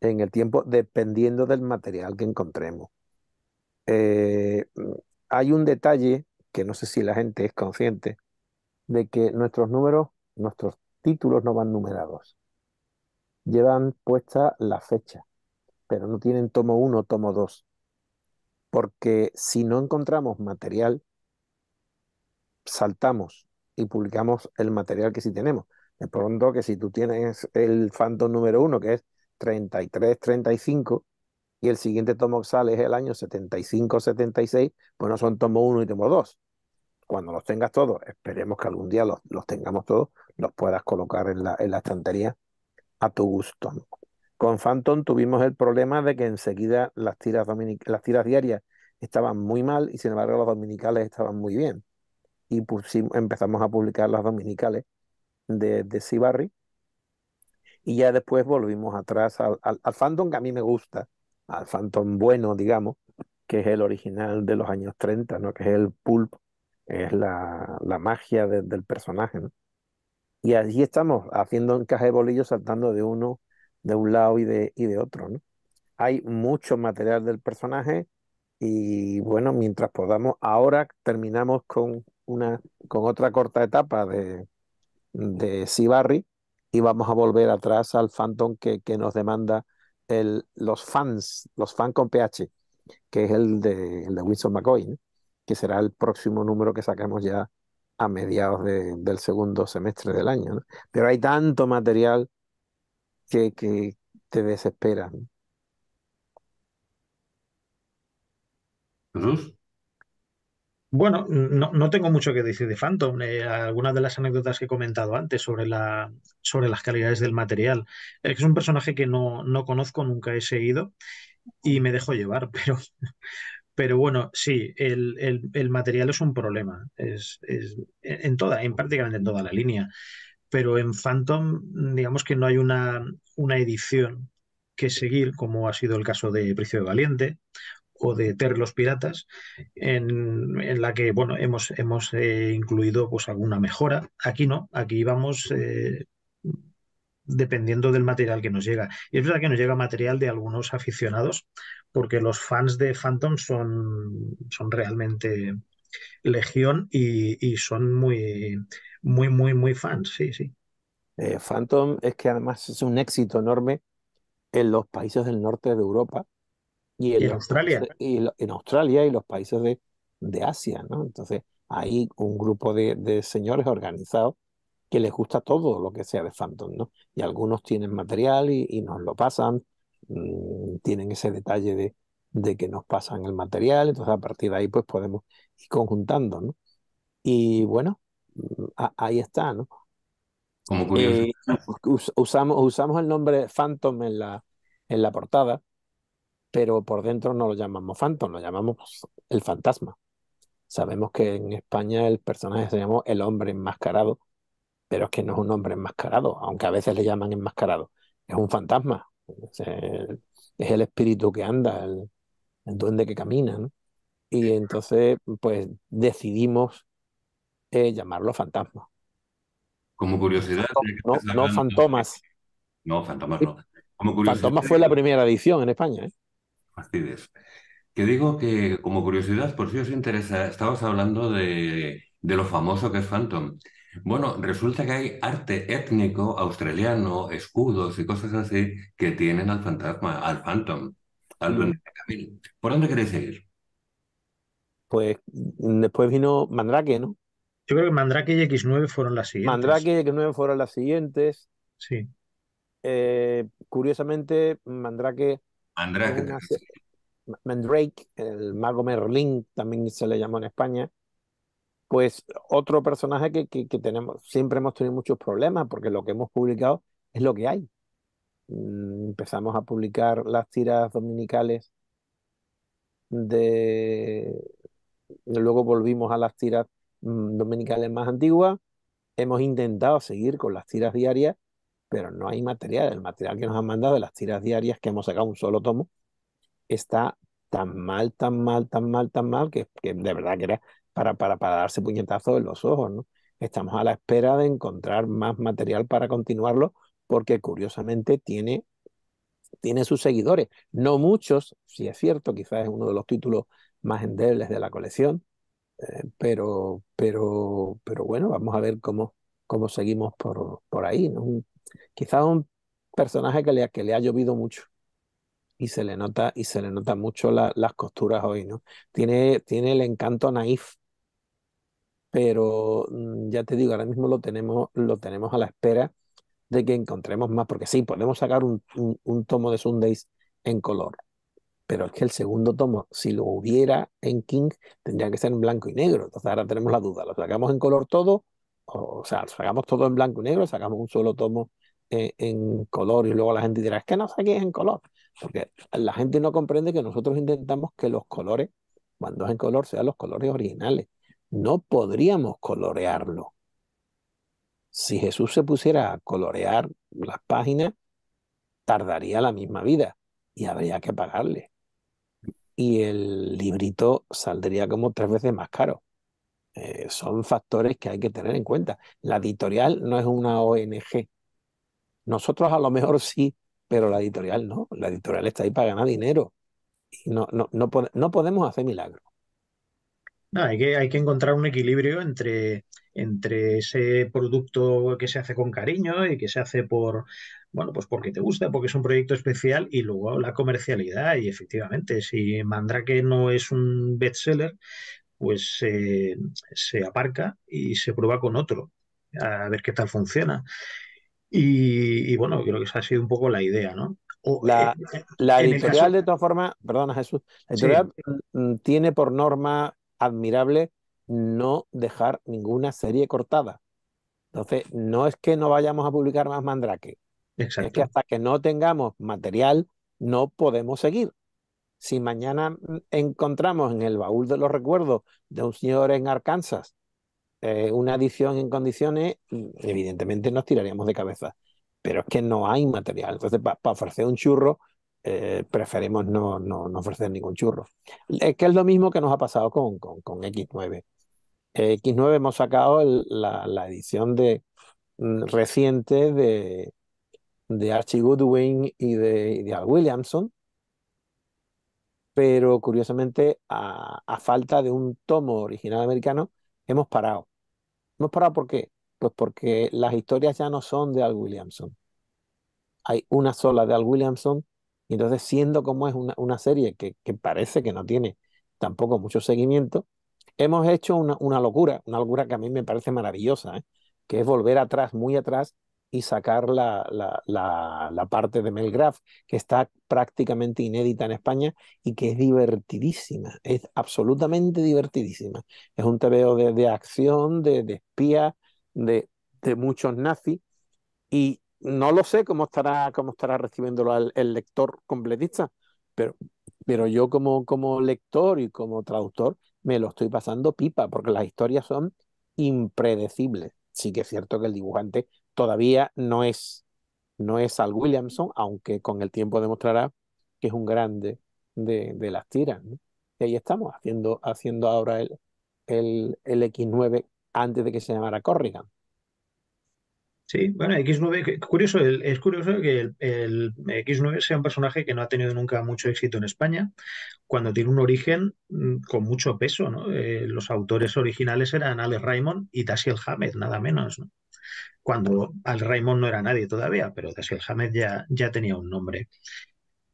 en el tiempo, dependiendo del material que encontremos. Eh, hay un detalle que no sé si la gente es consciente, de que nuestros números, nuestros títulos no van numerados. Llevan puesta la fecha pero no tienen tomo 1, tomo 2. Porque si no encontramos material, saltamos y publicamos el material que sí tenemos. De pronto que si tú tienes el Phantom número 1, que es 33, 35, y el siguiente tomo que sale es el año 75, 76, pues no son tomo 1 y tomo 2. Cuando los tengas todos, esperemos que algún día los, tengamos todos, los puedas colocar en la, en la estantería a tu gusto. Con Phantom tuvimos el problema de que enseguida las tiras, las tiras diarias estaban muy mal y sin embargo las dominicales estaban muy bien. Y empezamos a publicar las dominicales de, de Y ya después volvimos atrás al, Phantom que a mí me gusta, al Phantom bueno, digamos, que es el original de los años 30, ¿no? que es el pulp, es la, magia del personaje. Y allí estamos haciendo un de bolillos, saltando de uno de un lado y de, y de otro. ¿no? Hay mucho material del personaje y bueno, mientras podamos, ahora terminamos con, una, con otra corta etapa de, de barry y vamos a volver atrás al Phantom que, que nos demanda el, los fans, los fans con PH, que es el de, el de Winston McCoy, que será el próximo número que sacamos ya a mediados de, del segundo semestre del año. Pero hay tanto material que, te desesperan. Bueno, no, no, tengo mucho que decir de Phantom. Eh, algunas de las anécdotas que he comentado antes sobre, la, sobre las calidades del material. Es un personaje que no, no conozco, nunca he seguido y me dejo llevar, pero, pero bueno, sí, el, el, material es un problema. Es, es en toda, en prácticamente en toda la línea pero en Phantom digamos que no hay una, una edición que seguir, como ha sido el caso de Precio de Valiente o de Ter los Piratas, en, la que bueno, hemos, hemos eh, incluido pues, alguna mejora. Aquí no, aquí vamos eh, dependiendo del material que nos llega. Y es verdad que nos llega material de algunos aficionados, porque los fans de Phantom son, son realmente legión y, son muy, muy, muy, muy fans, sí, sí. Eh, Phantom es que además es un éxito enorme en los países del norte de Europa y en, Australia. Y en Australia y los países de, Asia, ¿no? Entonces, hay un grupo de, señores organizados que les gusta todo lo que sea de Phantom, ¿no? Y algunos tienen material y, nos lo pasan, mm, tienen ese detalle de, de, que nos pasan el material, entonces a partir de ahí pues podemos y conjuntando, ¿no? Y bueno, mm, ahí está, ¿no? Eh, usamos, usamos el nombre Phantom en la, en la portada, pero por dentro no lo llamamos Phantom, lo llamamos el fantasma. Sabemos que en España el personaje se llamó el hombre enmascarado, pero es que no es un hombre enmascarado, aunque a veces le llaman enmascarado. Es un fantasma, es el, espíritu que anda, el duende que camina, ¿no? Y entonces, pues decidimos eh, llamarlo fantasma. Como curiosidad. No, fantomas. No, fantomas no. Como fantomas fue la primera edición en España. ¿eh? es. Que digo que, como curiosidad, por si os interesa, estabas hablando de, lo famoso que es Phantom. Bueno, resulta que hay arte étnico australiano, escudos y cosas así que tienen al fantasma, al Phantom, mm. ¿Por dónde queréis ir pues después vino Mandrake, ¿no? Yo creo que Mandrake y X9 fueron las siguientes. Mandrake y X9 fueron las siguientes. Sí. Eh, curiosamente, Mandrake. Mandrake. Mandrake, el mago Merlin, también se le llamó en España. Pues otro personaje que tenemos, siempre hemos tenido muchos problemas, porque lo que hemos publicado es lo que hay. Mm, empezamos a publicar las tiras dominicales de Luego volvimos a las tiras mm, dominicales más antiguas. Hemos intentado seguir con las tiras diarias, pero no hay material. El material que nos han mandado de las tiras diarias, que hemos sacado un solo tomo, está tan mal, tan mal, tan mal, tan mal, que, de verdad que era para, para, darse puñetazos en los ojos, Estamos a la espera de encontrar más material para continuarlo, porque curiosamente tiene, tiene sus seguidores. No muchos, si es cierto, quizás es uno de los títulos más endebles de la colección, eh, pero, pero, pero bueno, vamos a ver cómo, cómo seguimos por, por ahí. ¿no? Un, un personaje que le, que le ha llovido mucho y se le nota, y se le nota mucho las costuras hoy, ¿no? Tiene, tiene el encanto naif, pero mm, ya te digo, ahora mismo lo tenemos, lo tenemos a la espera de que encontremos más, porque sí, podemos sacar un, un tomo de Sundays en color, pero es que el segundo tomo, si lo hubiera en King, tendría que ser en blanco y negro. Entonces ahora tenemos la duda, ¿lo sacamos en color todo? O, sea, ¿lo sacamos todo en blanco y negro? ¿Sacamos un solo tomo eh, en color y luego la gente dirá, es que no saquéis en color? Porque la gente no comprende que nosotros intentamos que los colores, cuando es en color, sean los colores originales. No podríamos colorearlo. Si Jesús se pusiera a colorear las páginas, tardaría la misma vida y habría que pagarle y el librito saldría como tres veces más caro. Eh, son factores que hay que tener en cuenta. La editorial no es una ONG. Nosotros a lo mejor sí, pero la editorial no. La editorial está ahí para ganar dinero. Y no, no, podemos hacer milagros. hay, que, hay que encontrar un equilibrio entre, entre ese producto que se hace con cariño y que se hace por, bueno, pues porque te gusta, porque es un proyecto especial y luego la comercialidad y efectivamente, si Mandrake no es un bestseller, pues eh, se aparca y se prueba con otro a ver qué tal funciona. Y, bueno, creo que esa ha sido un poco la idea, ¿no? la, eh, editorial, de todas formas, perdona Jesús, la editorial mm, tiene por norma admirable no dejar ninguna serie cortada. Entonces, no es que no vayamos a publicar más Mandrake, es que hasta que no tengamos material, no podemos seguir. Si mañana mm, encontramos en el baúl de los recuerdos de un señor en Arkansas eh, una edición en condiciones, mm, evidentemente nos tiraríamos de cabeza. Pero es que no hay material. Entonces, para ofrecer un churro, eh, preferimos no, no, ofrecer ningún churro. Es que es lo mismo que nos ha pasado con, con, X9. X9 hemos sacado la, la, edición de, mm, reciente de, de Archie Goodwin y de, Al Williamson, pero curiosamente a, falta de un tomo original americano hemos parado. ¿Hemos parado por qué? Pues porque las historias ya no son de Al Williamson. Hay una sola de Al Williamson y entonces siendo como es una, serie que, parece que no tiene tampoco mucho seguimiento, hemos hecho una, locura, una locura que a mí me parece maravillosa, ¿eh? que es volver atrás, muy atrás, y sacar la, parte de Melgraf, que está prácticamente inédita en España y que es divertidísima, es absolutamente divertidísima. Es un TVO de, de acción, de, de espía, de, muchos nazis, y no lo sé cómo estará, cómo estará recibiéndolo el, lector completista, pero, pero yo como, como lector y como traductor me lo estoy pasando pipa, porque las historias son impredecibles. Sí que es cierto que el dibujante todavía no es, no es Al Williamson, aunque con el tiempo demostrará que es un grande de, las tiras. Y ahí estamos, haciendo, haciendo ahora el, el, X9 antes de que se llamara Corrigan. Sí, bueno, X9, curioso, es curioso que el, X9 sea un personaje que no ha tenido nunca mucho éxito en España, cuando tiene un origen mm, con mucho peso, ¿no? Eh, los autores originales eran Alex Raymond y Dashiell Hammett, nada menos, ¿no? cuando Al Raymond no era nadie todavía, pero Dashiell James ya, ya tenía un nombre.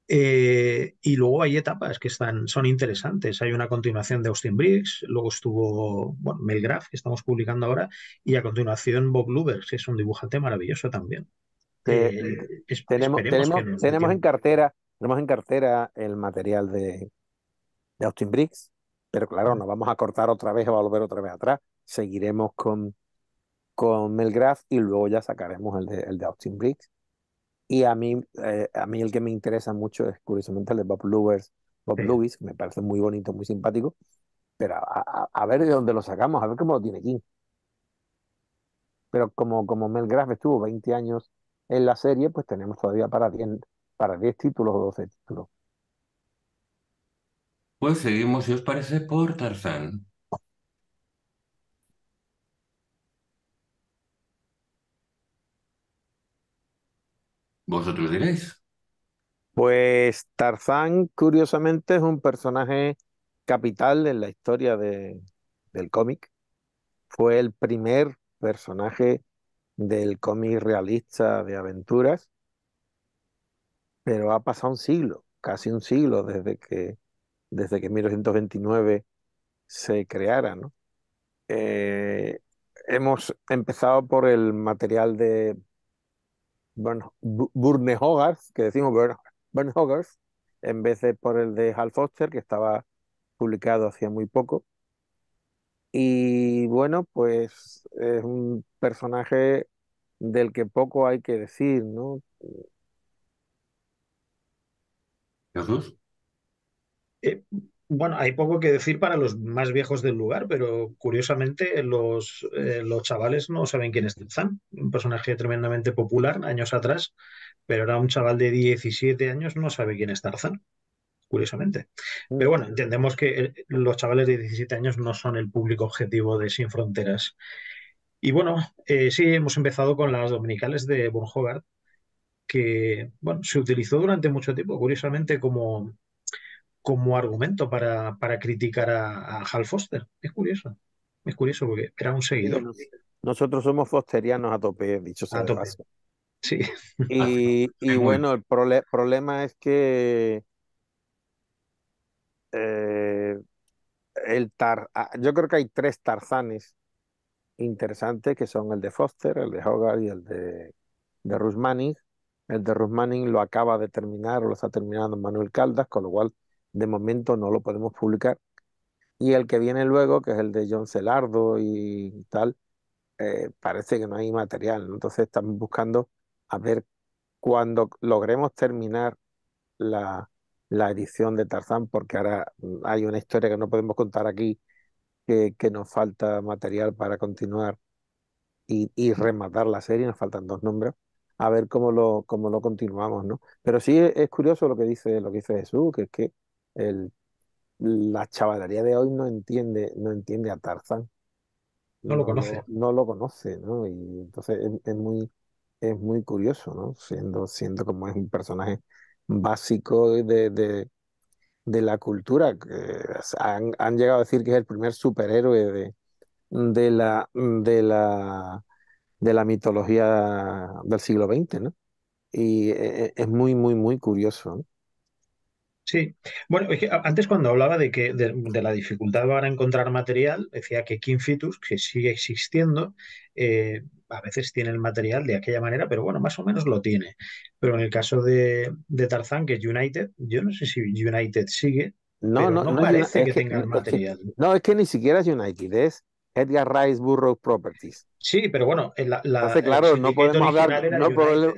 Eh, y luego hay etapas que están, son interesantes. Hay una continuación de Austin Briggs, luego estuvo bueno, Mel Graff, que estamos publicando ahora, y a continuación Bob Lubers, que es un dibujante maravilloso también. Eh, tenemos, tenemos, en cartera, tenemos en cartera el material de, Austin Briggs, pero claro, nos vamos a cortar otra vez, o a volver otra vez atrás. Seguiremos con, con Mel Graff y luego ya sacaremos el de, el de Austin Briggs. Y a mí, eh, a mí el que me interesa mucho es curiosamente el de Bob Lewis, Bob me parece muy bonito, muy simpático. Pero a, ver de dónde lo sacamos, a ver cómo lo tiene King. Pero como, como Graff estuvo 20 años en la serie, pues tenemos todavía para 10, para 10 títulos o 12 títulos. Pues seguimos, si os parece, por Tarzán. Vosotros diréis. Pues Tarzán, curiosamente, es un personaje capital en la historia de, del cómic. Fue el primer personaje del cómic realista de aventuras, pero ha pasado un siglo, casi un siglo desde que, desde que 1929 se creara. ¿no? Eh, hemos empezado por el material de Burne Hogarth, que decimos Burne Hogarth, en vez de por el de Hal Foster, que estaba publicado hacía muy poco. Y bueno, pues es un personaje del que poco hay que decir, ¿no? bueno, hay poco que decir para los más viejos del lugar, pero curiosamente los, eh, los chavales no saben quién es Tarzan, un personaje tremendamente popular años atrás, pero era un chaval de 17 años no sabe quién es Tarzan, curiosamente. Mm. Pero bueno, entendemos que eh, los chavales de 17 años no son el público objetivo de Sin Fronteras. Y bueno, eh, sí, hemos empezado con las dominicales de Jovi, que bueno, se utilizó durante mucho tiempo, curiosamente, como, como argumento para, para criticar a, Hal Foster. Es curioso, es curioso porque era un seguidor. Nosotros somos fosterianos a tope, dicho sea. de Sí. Y, bueno, el problema es que eh, yo creo que hay tres Tarzanes interesantes que son el de Foster, el de Hogarth y el de, de El de Rusmanning lo acaba de terminar, o lo está terminando Manuel Caldas, con lo cual de momento no lo podemos publicar. Y el que viene luego, que es el de John Celardo y tal, eh, parece que no hay material. Entonces estamos buscando a ver cuando logremos terminar la, la edición de Tarzán, porque ahora mm, hay una historia que no podemos contar aquí, que, nos falta material para continuar y, rematar la serie, nos faltan dos nombres, a ver cómo lo, cómo lo continuamos, ¿no? Pero sí es, es curioso lo que dice, lo que dice Jesús, que es que la chavalería de hoy no entiende, no entiende a Tarzán. No, lo conoce. No, lo conoce, ¿no? Y entonces es, muy, es muy curioso, ¿no? Siendo, siendo como es un personaje básico de, de, la cultura. han, llegado a decir que es el primer superhéroe de, de, la, de, la, de la mitología del siglo XX, ¿no? Y es, eh, eh, es muy, muy, muy curioso, ¿no? Sí, bueno, es que antes cuando hablaba de que de, la dificultad para encontrar material, decía que King Fitus que sigue existiendo, eh, a veces tiene el material de aquella manera, pero bueno, más o menos lo tiene. Pero en el caso de, de Tarzán, que es United, yo no sé si United sigue. No, no, no, parece que, el material. no, es que ni siquiera es United, es Edgar Rice Burroughs Properties. Sí, pero bueno, eh, la, claro, no podemos, hablar,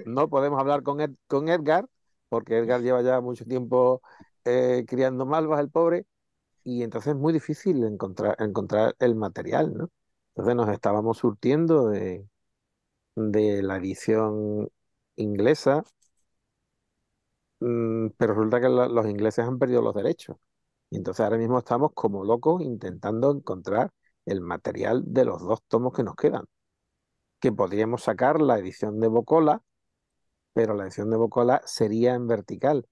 no, podemos hablar con, con Edgar porque Edgar lleva ya mucho tiempo eh, criando malvas, el pobre, y entonces es muy difícil encontrar, el material, ¿no? Entonces nos estábamos surtiendo de, de la edición inglesa, mm, pero resulta que los ingleses han perdido los derechos. Y entonces ahora mismo estamos como locos intentando encontrar el material de los dos tomos que nos quedan. Que podríamos sacar la edición de Bocola, pero la edición de Bocola sería en vertical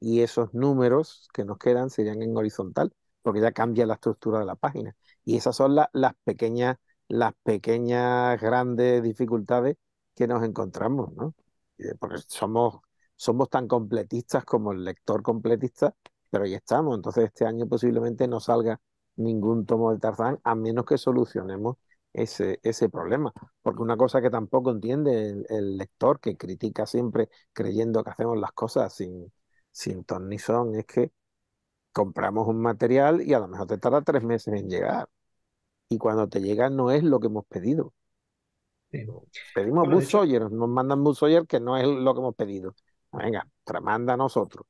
y esos números que nos quedan serían en horizontal, porque ya cambia la estructura de la página. Y esas son las pequeñas, las pequeñas grandes dificultades que nos encontramos, ¿no? Eh, porque somos, somos tan completistas como el lector completista, pero ahí estamos. Entonces este año posiblemente no salga ningún tomo de Tarzán, a menos que solucionemos ese, ese problema. Porque una cosa que tampoco entiende el, lector, que critica siempre creyendo que hacemos las cosas sin, sin ton ni son, es que compramos un material y a lo mejor te tarda tres meses en llegar. Y cuando te llega no es lo que hemos pedido. Pedimos bueno, nos mandan Sawyer que no es lo que hemos pedido. Venga, tramanda manda a nosotros.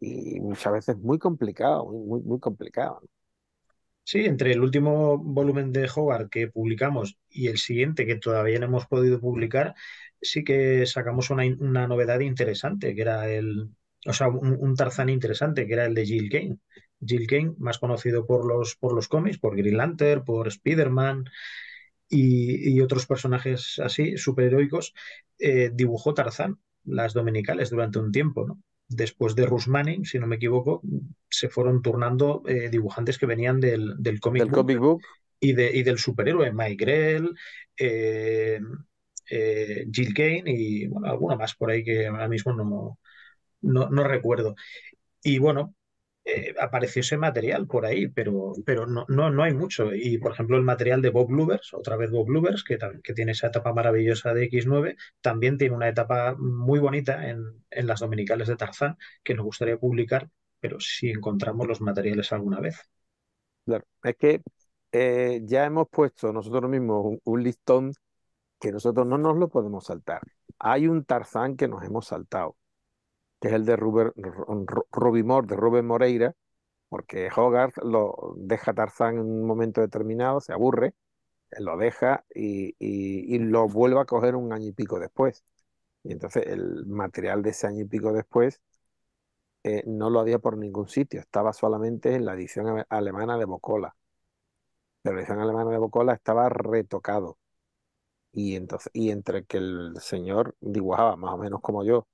Y muchas veces muy complicado, muy, muy complicado. Sí, entre el último volumen de Hogarth que publicamos y el siguiente que todavía no hemos podido publicar, sí que sacamos una, novedad interesante, que era el, o sea, un, Tarzán interesante, que era el de Jill Kane. Jill Kane, más conocido por los, por los cómics, por Green Lantern, por Spider-Man y, otros personajes así, superheroicos, eh, dibujó Tarzán, las dominicales, durante un tiempo, ¿no? después de Russ Manning, si no me equivoco, se fueron turnando eh, dibujantes que venían del, del comic, book, Y, de, del superhéroe, Mike Grell, eh, eh, Jill Kane y alguno alguna más por ahí que ahora mismo no, no, no recuerdo. Y bueno, eh, apareció ese material por ahí, pero, pero no, no, no hay mucho. Y por ejemplo, el material de Bob Lubers, otra vez Bob Lubers, que, que tiene esa etapa maravillosa de X9, también tiene una etapa muy bonita en, en las dominicales de Tarzán, que nos gustaría publicar, pero si encontramos los materiales alguna vez. Claro, es que eh, ya hemos puesto nosotros mismos un, un listón que nosotros no nos lo podemos saltar. Hay un Tarzán que nos hemos saltado que es el de Robert, de Rubén Moreira, porque Hogarth lo deja Tarzán en un momento determinado, se aburre, lo deja y, lo vuelve a coger un año y pico después. Y entonces el material de ese año y pico después eh, no lo había por ningún sitio, estaba solamente en la edición alemana de Bocola. Pero la edición alemana de Bocola estaba retocado. Y, entonces, y entre que el señor dibujaba más o menos como yo,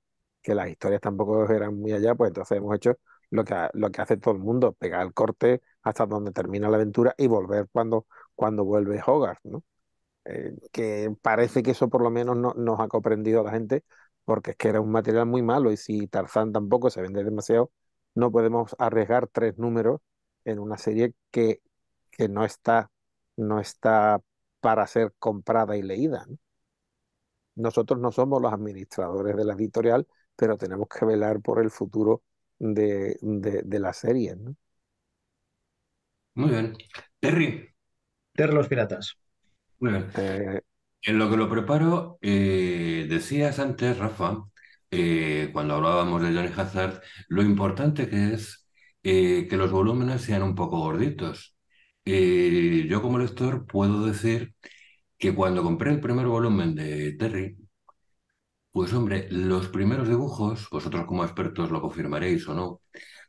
que las historias tampoco eran muy allá, pues entonces hemos hecho lo que, lo que hace todo el mundo, pegar el corte hasta donde termina la aventura y volver cuando, cuando vuelve Hogarth, ¿no? Eh, que parece que eso por lo menos nos ha comprendido a la gente, porque es que era un material muy malo y si Tarzán tampoco se vende demasiado, no podemos arriesgar tres números en una serie que, que no, está, no está para ser comprada y leída. Nosotros no somos los administradores de la editorial, pero tenemos que velar por el futuro de, la serie. ¿no? Muy bien. Terry. Terry los piratas. Muy bien. Eh, en lo que lo preparo, eh, decías antes, Rafa, eh, cuando hablábamos de Johnny Hazard, lo importante que es que los volúmenes sean un poco gorditos. yo como lector puedo decir que cuando compré el primer volumen de Terry, pues hombre, los primeros dibujos, vosotros como expertos lo confirmaréis o no,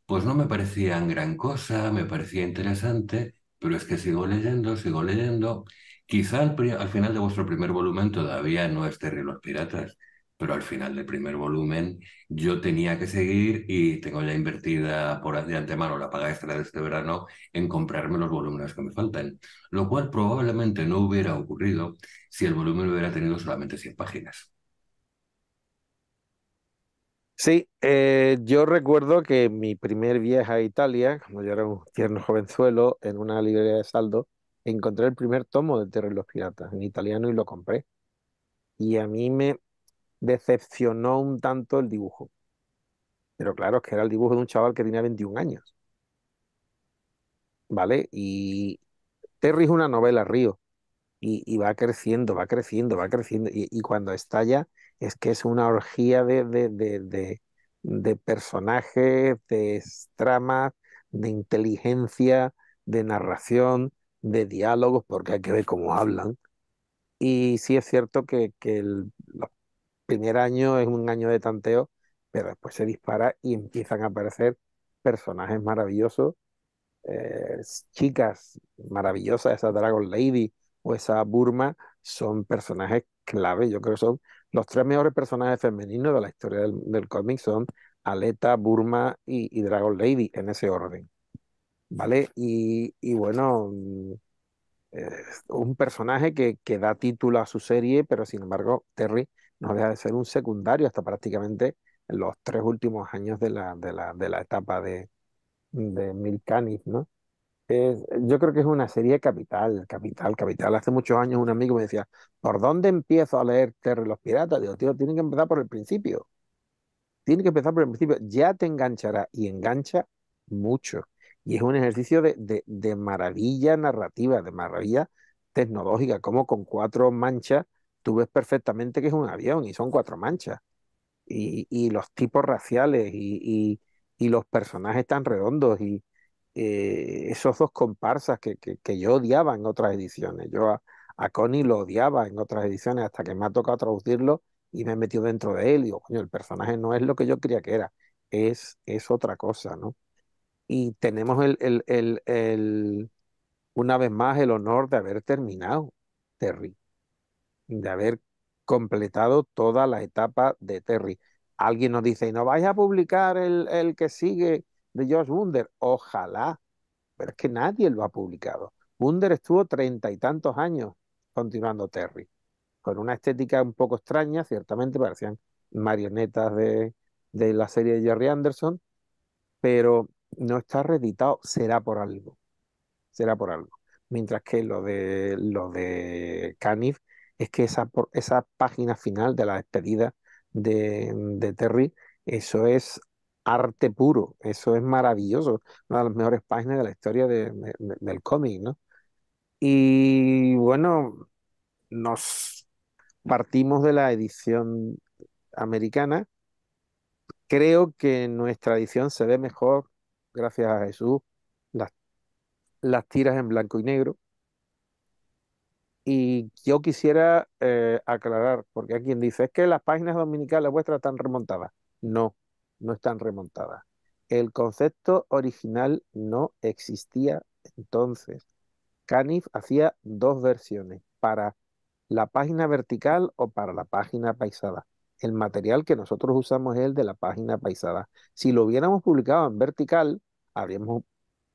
pues no me parecían gran cosa, me parecía interesante, pero es que sigo leyendo, sigo leyendo. Quizá al, final de vuestro primer volumen todavía no es Terry los Piratas, pero al final del primer volumen yo tenía que seguir y tengo ya invertida por de antemano la paga extra de este verano en comprarme los volúmenes que me faltan, lo cual probablemente no hubiera ocurrido si el volumen hubiera tenido solamente 100 páginas. Sí, eh, yo recuerdo que mi primer viaje a Italia, cuando yo era un tierno jovenzuelo, en una librería de saldo, encontré el primer tomo de Terry y los Piratas en italiano y lo compré. Y a mí me decepcionó un tanto el dibujo. Pero claro, que era el dibujo de un chaval que tenía 21 años. ¿Vale? Y Terry es una novela, Río. Y, va creciendo, va creciendo, va creciendo. Y, y cuando estalla es que es una orgía de, de, personajes, de tramas, de inteligencia, de narración, de diálogos, porque hay que ver cómo hablan. Y sí es cierto que, que el, primer año es un año de tanteo, pero después se dispara y empiezan a aparecer personajes maravillosos, eh, chicas maravillosas, esa Dragon Lady o esa Burma, son personajes clave, yo creo que son los tres mejores personajes femeninos de la historia del, cómic son Aleta, Burma y, Dragon Lady, en ese orden. ¿Vale? Y, bueno, mm, un personaje que, da título a su serie, pero sin embargo, Terry no deja de ser un secundario hasta prácticamente los tres últimos años de la, de la, etapa de, de ¿no? yo creo que es una serie capital, capital, capital. Hace muchos años un amigo me decía, ¿por dónde empiezo a leer Terry los Piratas? Digo, tío, tiene que empezar por el principio. Tiene que empezar por el principio. Ya te enganchará y engancha mucho. Y es un ejercicio de, de, maravilla narrativa, de maravilla tecnológica, como con cuatro manchas tú ves perfectamente que es un avión y son cuatro manchas. Y, y los tipos raciales y, y, y los personajes tan redondos y, eh, esos dos comparsas que, yo odiaba en otras ediciones. Yo a, Connie lo odiaba en otras ediciones hasta que me ha tocado traducirlo y me he metido dentro de él y digo, coño, el personaje no es lo que yo creía que era, es, es otra cosa, ¿no? Y tenemos el, el, el, una vez más el honor de haber terminado Terry, de haber completado toda la etapa de Terry. Alguien nos dice, ¿y no vais a publicar el, el que sigue? de George Wunder, ojalá, pero es que nadie lo ha publicado. Wunder estuvo treinta y tantos años continuando Terry, con una estética un poco extraña, ciertamente parecían marionetas de, la serie de Jerry Anderson, pero no está reeditado, será por algo, será por algo. Mientras que lo de lo de Canif es que esa, esa página final de la despedida de Terry, eso es arte puro. Eso es maravilloso. Una de las mejores páginas de la historia del cómic, ¿no? Y bueno, nos partimos de la edición americana. Creo que nuestra edición se ve mejor, gracias a Jesús, las, las tiras en blanco y negro. Y yo quisiera eh, aclarar, porque hay quien dice, es que las páginas dominicales vuestras están remontadas. No, no están remontadas. El concepto original no existía entonces. Canif hacía dos versiones, para la página vertical o para la página paisada. El material que nosotros usamos es el de la página paisada. Si lo hubiéramos publicado en vertical, habríamos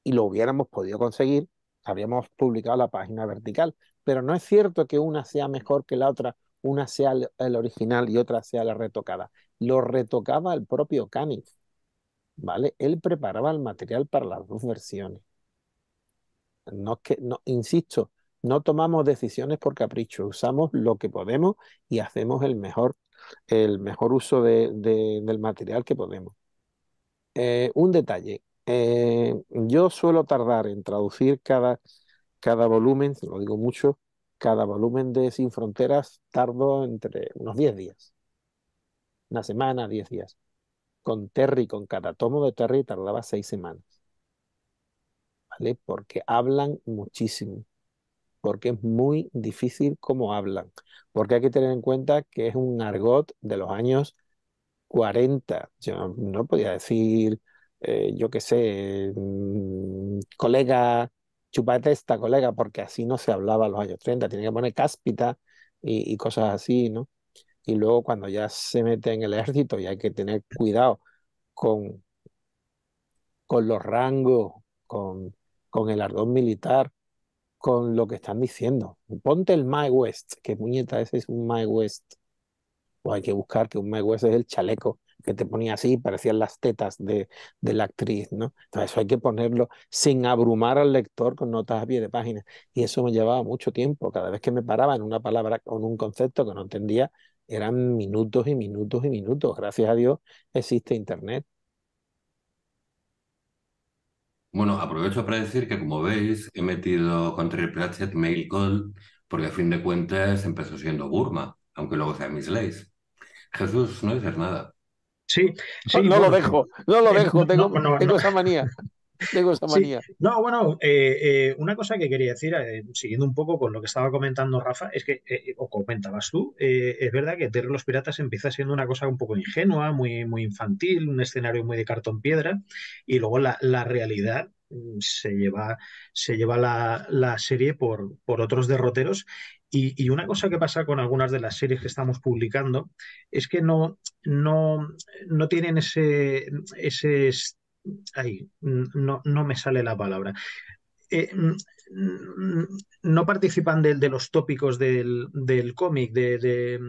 y lo hubiéramos podido conseguir, habríamos publicado la página vertical. Pero no es cierto que una sea mejor que la otra una sea el, original y otra sea la retocada. Lo retocaba el propio Caniff, ¿vale? Él preparaba el material para las dos versiones. No que, no, insisto, no tomamos decisiones por capricho, usamos lo que podemos y hacemos el mejor, el mejor uso del material que podemos. Eh, un detalle, eh, yo suelo tardar en traducir cada, cada volumen, lo digo mucho, cada volumen de Sin Fronteras tardo entre unos 10 días. Una semana, 10 días. Con Terry, con cada tomo de Terry tardaba 6 semanas. ¿Vale? Porque hablan muchísimo. Porque es muy difícil cómo hablan. Porque hay que tener en cuenta que es un argot de los años 40. Yo no podía decir, eh, yo qué sé, mm, colega, chupate esta, colega, porque así no se hablaba en los años 30, tiene que poner cáspita y, cosas así, ¿no? Y luego cuando ya se mete en el ejército y hay que tener cuidado con, con los rangos, con, con el ardón militar, con lo que están diciendo. Ponte el My West, que puñeta ese es un My West. O hay que buscar que un My West es el chaleco que te ponía así, parecían las tetas de, la actriz, ¿no? Entonces eso hay que ponerlo sin abrumar al lector con notas a pie de página. Y eso me llevaba mucho tiempo. Cada vez que me paraba en una palabra o en un concepto que no entendía, eran minutos y minutos y minutos. Gracias a Dios existe Internet. Bueno, aprovecho para decir que como veis he metido el Triple Mail Call porque a fin de cuentas empezó siendo Burma, aunque luego sea Mislays. Jesús, no dices nada. Sí, no lo dejo, no lo eh, dejo, tengo, esa manía. Tengo No, bueno, eh, eh, una cosa que quería decir, siguiendo un poco con lo que estaba comentando Rafa, es que, o comentabas tú, es verdad que Terror los Piratas empieza siendo una cosa un poco ingenua, muy, muy infantil, un escenario muy de cartón piedra, y luego la, realidad mm, se lleva, se lleva la, serie por, por, otros derroteros y, una cosa que pasa con algunas de las series que estamos publicando es que no, no, no tienen ese, ese ahí, no, me sale la palabra. Eh, no participan de, de, los tópicos del, cómic, de, de,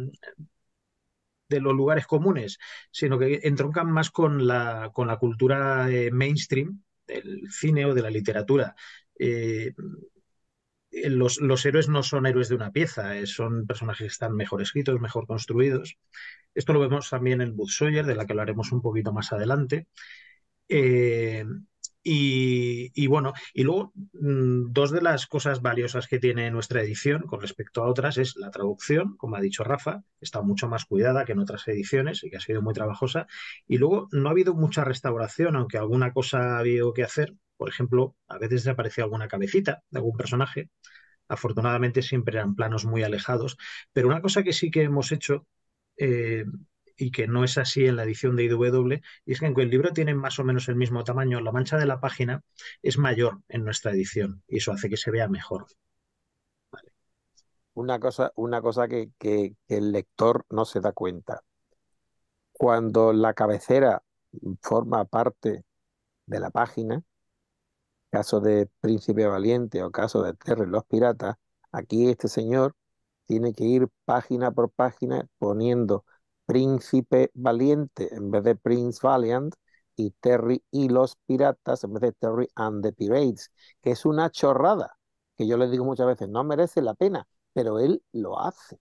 los lugares comunes, sino que entroncan más con la, con la cultura eh, mainstream del cine o de la literatura. Eh, eh, los, héroes no son héroes de una pieza, eh, son personajes que están mejor escritos, mejor construidos. Esto lo vemos también en Bud Sawyer, de la que hablaremos un poquito más adelante. Eh, y, bueno, y luego mm, dos de las cosas valiosas que tiene nuestra edición con respecto a otras es la traducción, como ha dicho Rafa, está mucho más cuidada que en otras ediciones y que ha sido muy trabajosa. Y luego no ha habido mucha restauración, aunque alguna cosa ha habido que hacer por ejemplo, a veces aparecía alguna cabecita de algún personaje. Afortunadamente siempre eran planos muy alejados. Pero una cosa que sí que hemos hecho eh, y que no es así en la edición de IW es que que el libro tiene más o menos el mismo tamaño, la mancha de la página es mayor en nuestra edición y eso hace que se vea mejor. Una cosa, una cosa que el lector no se da cuenta. Cuando la cabecera forma parte de la página, caso de Príncipe Valiente o caso de Terry los Piratas, aquí este señor tiene que ir página por página poniendo Príncipe Valiente en vez de Prince Valiant y Terry y los Piratas en vez de Terry and the Pirates, que es una chorrada, que yo les digo muchas veces, no merece la pena, pero él lo hace.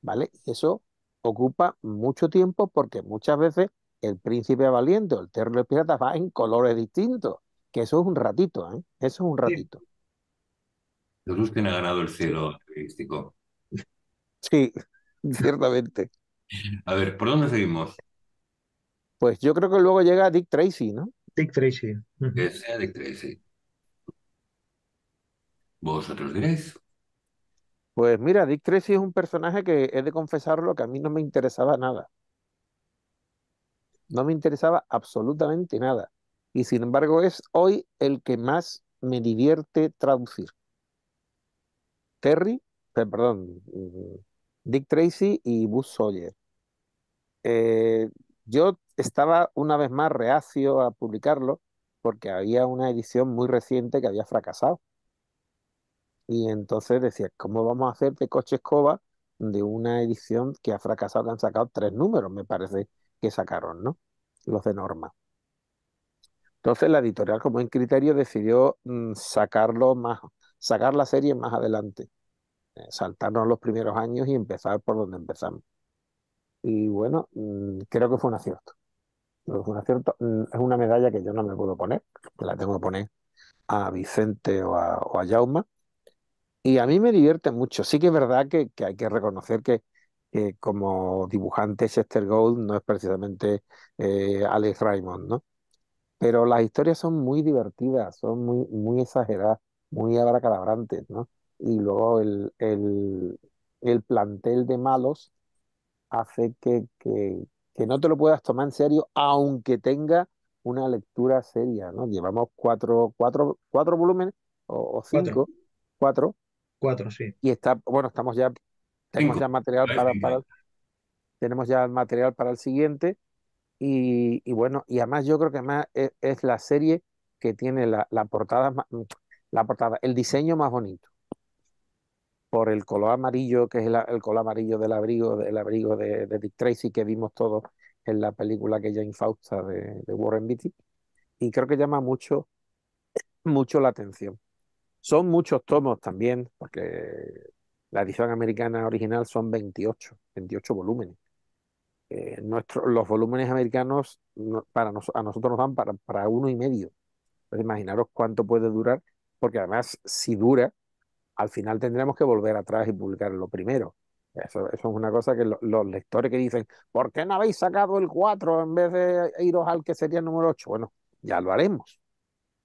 ¿Vale? Y eso ocupa mucho tiempo porque muchas veces el príncipe valiente o el y los piratas va en colores distintos que eso es un ratito, ¿eh? Eso es un ratito. Jesús tiene ganado el cielo artístico. Sí, ciertamente. A ver, ¿por dónde seguimos? Pues yo creo que luego llega Dick Tracy, ¿no? Dick Tracy. Que sea Dick Tracy. ¿Vosotros diréis? Pues mira, Dick Tracy es un personaje que he de confesarlo que a mí no me interesaba nada. No me interesaba absolutamente nada y sin embargo es hoy el que más me divierte traducir. Terry, eh, perdón, mm, Dick Tracy y Buzz Sawyer. Eh, yo estaba una vez más reacio a publicarlo porque había una edición muy reciente que había fracasado. Y entonces decía, ¿cómo vamos a hacer de coche escoba de una edición que ha fracasado, han sacado tres números, me parece que sacaron, ¿no? Los de Norma. Entonces la editorial, como en criterio, decidió mm, sacarlo más, sacar la serie más adelante, eh, saltarnos los primeros años y empezar por donde empezamos. Y bueno, mm, creo que fue un acierto. un acierto. Mm, es una medalla que yo no me puedo poner, que la tengo que poner a Vicente o a, Jauma. Y a mí me divierte mucho. Sí que es verdad que, hay que reconocer que, como dibujante Chester Gold no es precisamente eh, Alex Raymond, ¿no? pero las historias son muy divertidas, son muy, muy exageradas, muy abracadabrantes, ¿no? Y luego el, el, plantel de malos hace que, que, no te lo puedas tomar en serio, aunque tenga una lectura seria, ¿no? Llevamos cuatro, cuatro, cuatro volúmenes, o, cinco, cuatro. cuatro. sí. Y está, bueno, estamos ya, tenemos ya material para, tenemos ya material para el siguiente y, bueno, y además yo creo que e, es, la serie que tiene la, la, portada, mm, la portada, el diseño más bonito. Por el color amarillo, que es el, color amarillo del abrigo, del abrigo de, Dick Tracy que vimos todos en la película que ya infausta de, de Warren Beatty. Y creo que llama mucho, mucho la atención. Son muchos tomos también, porque la edición americana original son 28, 28 volúmenes. Eh, los volúmenes americanos para a nosotros nos dan para, para uno y medio. imaginaros cuánto puede durar, porque además si dura, al final tendremos que volver atrás y publicar lo primero. Eso, es una cosa que los lectores que dicen, ¿por qué no habéis sacado el 4 en vez de iros al que sería el número 8? Bueno, ya lo haremos,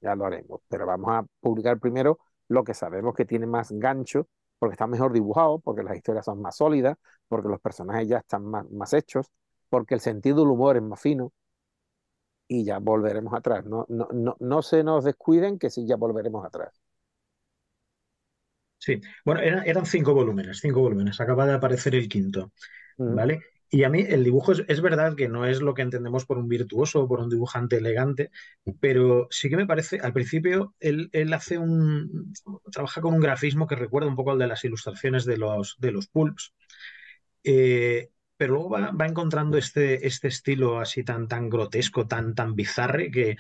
ya lo haremos, pero vamos a publicar primero lo que sabemos que tiene más gancho porque está mejor dibujado, porque las historias son más sólidas, porque los personajes ya están más, más hechos, porque el sentido del humor es más fino. Y ya volveremos atrás. No, no, se nos descuiden que sí, ya volveremos atrás. Sí, bueno, eran cinco volúmenes, cinco volúmenes. Acaba de aparecer el quinto, ¿vale? Y a mí el dibujo es, verdad que no es lo que entendemos por un virtuoso o por un dibujante elegante, pero sí que me parece, al principio él, hace un, trabaja con un grafismo que recuerda un poco al de las ilustraciones de los, de los pulps, eh, pero luego va, encontrando este, este estilo así tan, tan grotesco, tan, tan bizarre, que,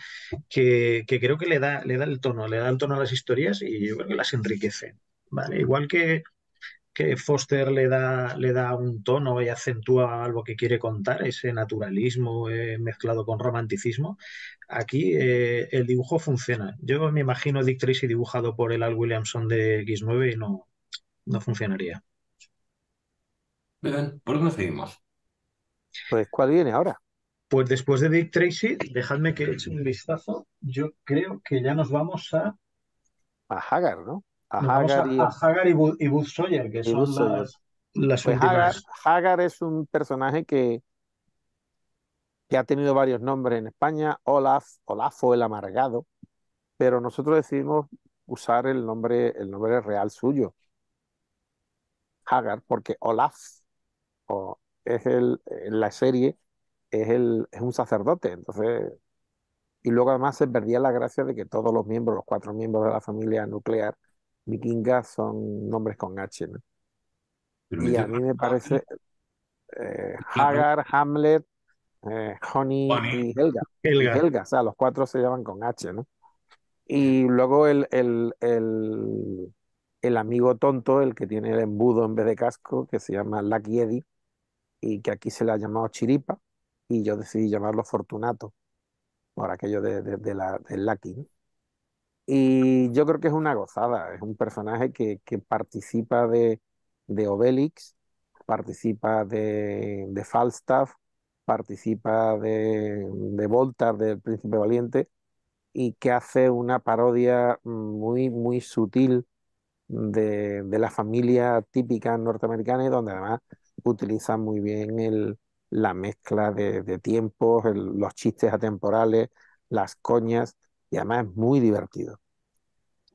que, creo que le da, le da el tono, le da el tono a las historias y yo creo que las enriquece. Vale, igual que, que Foster le da, le da un tono y acentúa algo que quiere contar, ese naturalismo eh, mezclado con romanticismo, aquí eh, el dibujo funciona. Yo me imagino Dick Tracy dibujado por el Al Williamson de X9 y no, no funcionaría. ¿Por ¿por dónde seguimos? Pues, ¿cuál viene ahora? Pues después de Dick Tracy, dejadme que eche un vistazo. Yo creo que ya nos vamos a. A Hagar, ¿no? a Hagar, y, Bud Sawyer, que son las, pues Hagar, es un personaje que, ha tenido varios nombres en España, Olaf, Olaf o el Amargado, pero nosotros decidimos usar el nombre, el nombre real suyo, Hagar, porque Olaf o, es el, en la serie es, el, es un sacerdote, entonces y luego además se perdía la gracia de que todos los miembros, los cuatro miembros de la familia nuclear, vikingas son nombres con H, y a mí me parece eh, Hagar, Hamlet, eh, Honey, y Helga. Helga. O sea, los cuatro se llaman con H, ¿no? Y luego el, el, el, amigo tonto, el que tiene el embudo en vez de casco, que se llama Lucky Eddie, y que aquí se le ha llamado Chiripa, y yo decidí llamarlo Fortunato, por aquello de, la, del Lucky, y yo creo que es una gozada, es un personaje que, participa de, de Obélix, participa de, de Falstaff, participa de, de del Príncipe Valiente, y que hace una parodia muy, muy sutil de, la familia típica norteamericana y donde además utiliza muy bien el, la mezcla de, tiempos, los chistes atemporales, las coñas y además es muy divertido.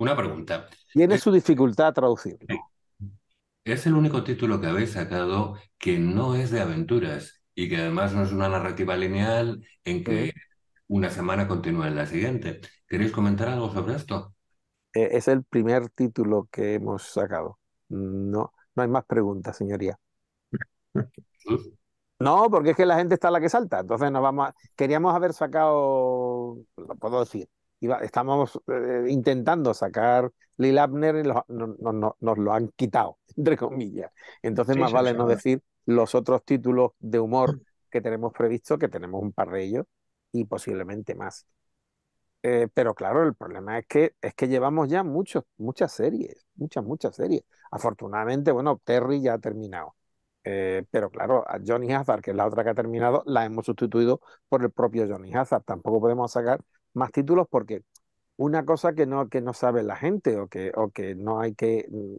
Una pregunta. Tiene eh, su dificultad a traducirlo. Es el único título que habéis sacado que no es de aventuras y que además no es una narrativa lineal en que una semana continúa en la siguiente. ¿Queréis comentar algo sobre esto? Eh, es el primer título que hemos sacado. No, no hay más preguntas, señoría. No, porque es que la gente está la que salta. Entonces nos vamos queríamos haber sacado, lo puedo decir, estamos estábamos eh, intentando sacar Lil Abner y nos lo han quitado, entre comillas. Entonces más vale no decir los otros títulos de humor mm. que tenemos previsto, que tenemos un par de ellos y posiblemente más. Eh, pero claro, el problema es que es que llevamos ya muchos, muchas series, muchas, muchas series. Afortunadamente, bueno, Terry ya ha terminado. Eh, pero claro, a Johnny Hazard, que es la otra que ha terminado, la hemos sustituido por el propio Johnny Hazard. Tampoco podemos sacar más títulos porque una cosa que no, que no sabe la gente o que, o que no hay que... Mm,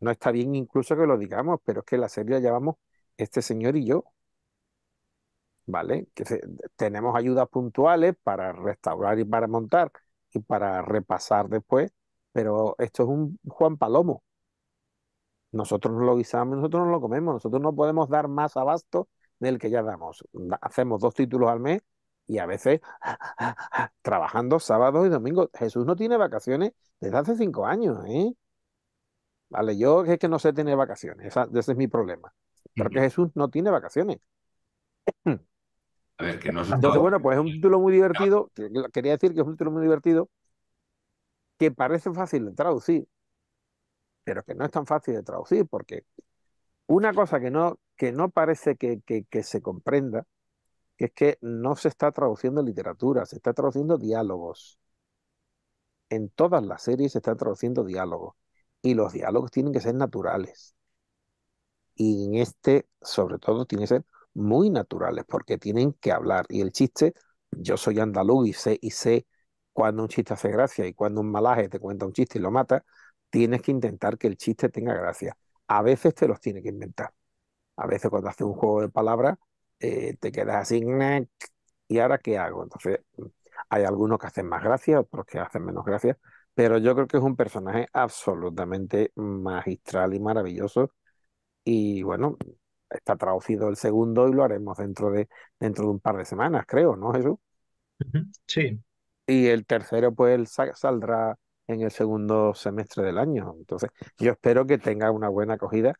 no está bien incluso que lo digamos, pero es que la serie la llevamos Este Señor y Yo. ¿Vale? tenemos ayudas puntuales para restaurar y para montar y para repasar después, pero esto es un Juan Palomo. Nosotros no lo guisamos, nosotros no lo comemos, nosotros no podemos dar más abasto del que ya damos. Hacemos dos títulos al mes y a veces trabajando sábados y domingos. Jesús no tiene vacaciones desde hace cinco años, ¿eh? Vale, yo es que no sé tener vacaciones, ese es mi problema. Porque Jesús no tiene vacaciones. A ver, que no Entonces, bueno, pues es un título muy divertido. Quería decir que es un título muy divertido que parece fácil de traducir, pero que no es tan fácil de traducir, porque una cosa que no, que no parece que se comprenda que es que no se está traduciendo literatura, se está traduciendo diálogos. En todas las series se está traduciendo diálogos y los diálogos tienen que ser naturales. Y en este, sobre todo, tienen que ser muy naturales porque tienen que hablar. Y el chiste, yo soy andaluz y sé, y sé cuando un chiste hace gracia y cuando un malaje te cuenta un chiste y lo mata, tienes que intentar que el chiste tenga gracia. A veces te los tiene que inventar. A veces cuando hace un juego de palabras, eh, te quedas así, ¿y ahora qué hago? Entonces, hay algunos que hacen más gracia, otros que hacen menos gracia, pero yo creo que es un personaje absolutamente magistral y maravilloso. Y bueno, está traducido el segundo y lo haremos dentro de, dentro de un par de semanas, creo, ¿no, Jesús? Sí. Y el tercero, pues, saldrá en el segundo semestre del año. Entonces, yo espero que tenga una buena acogida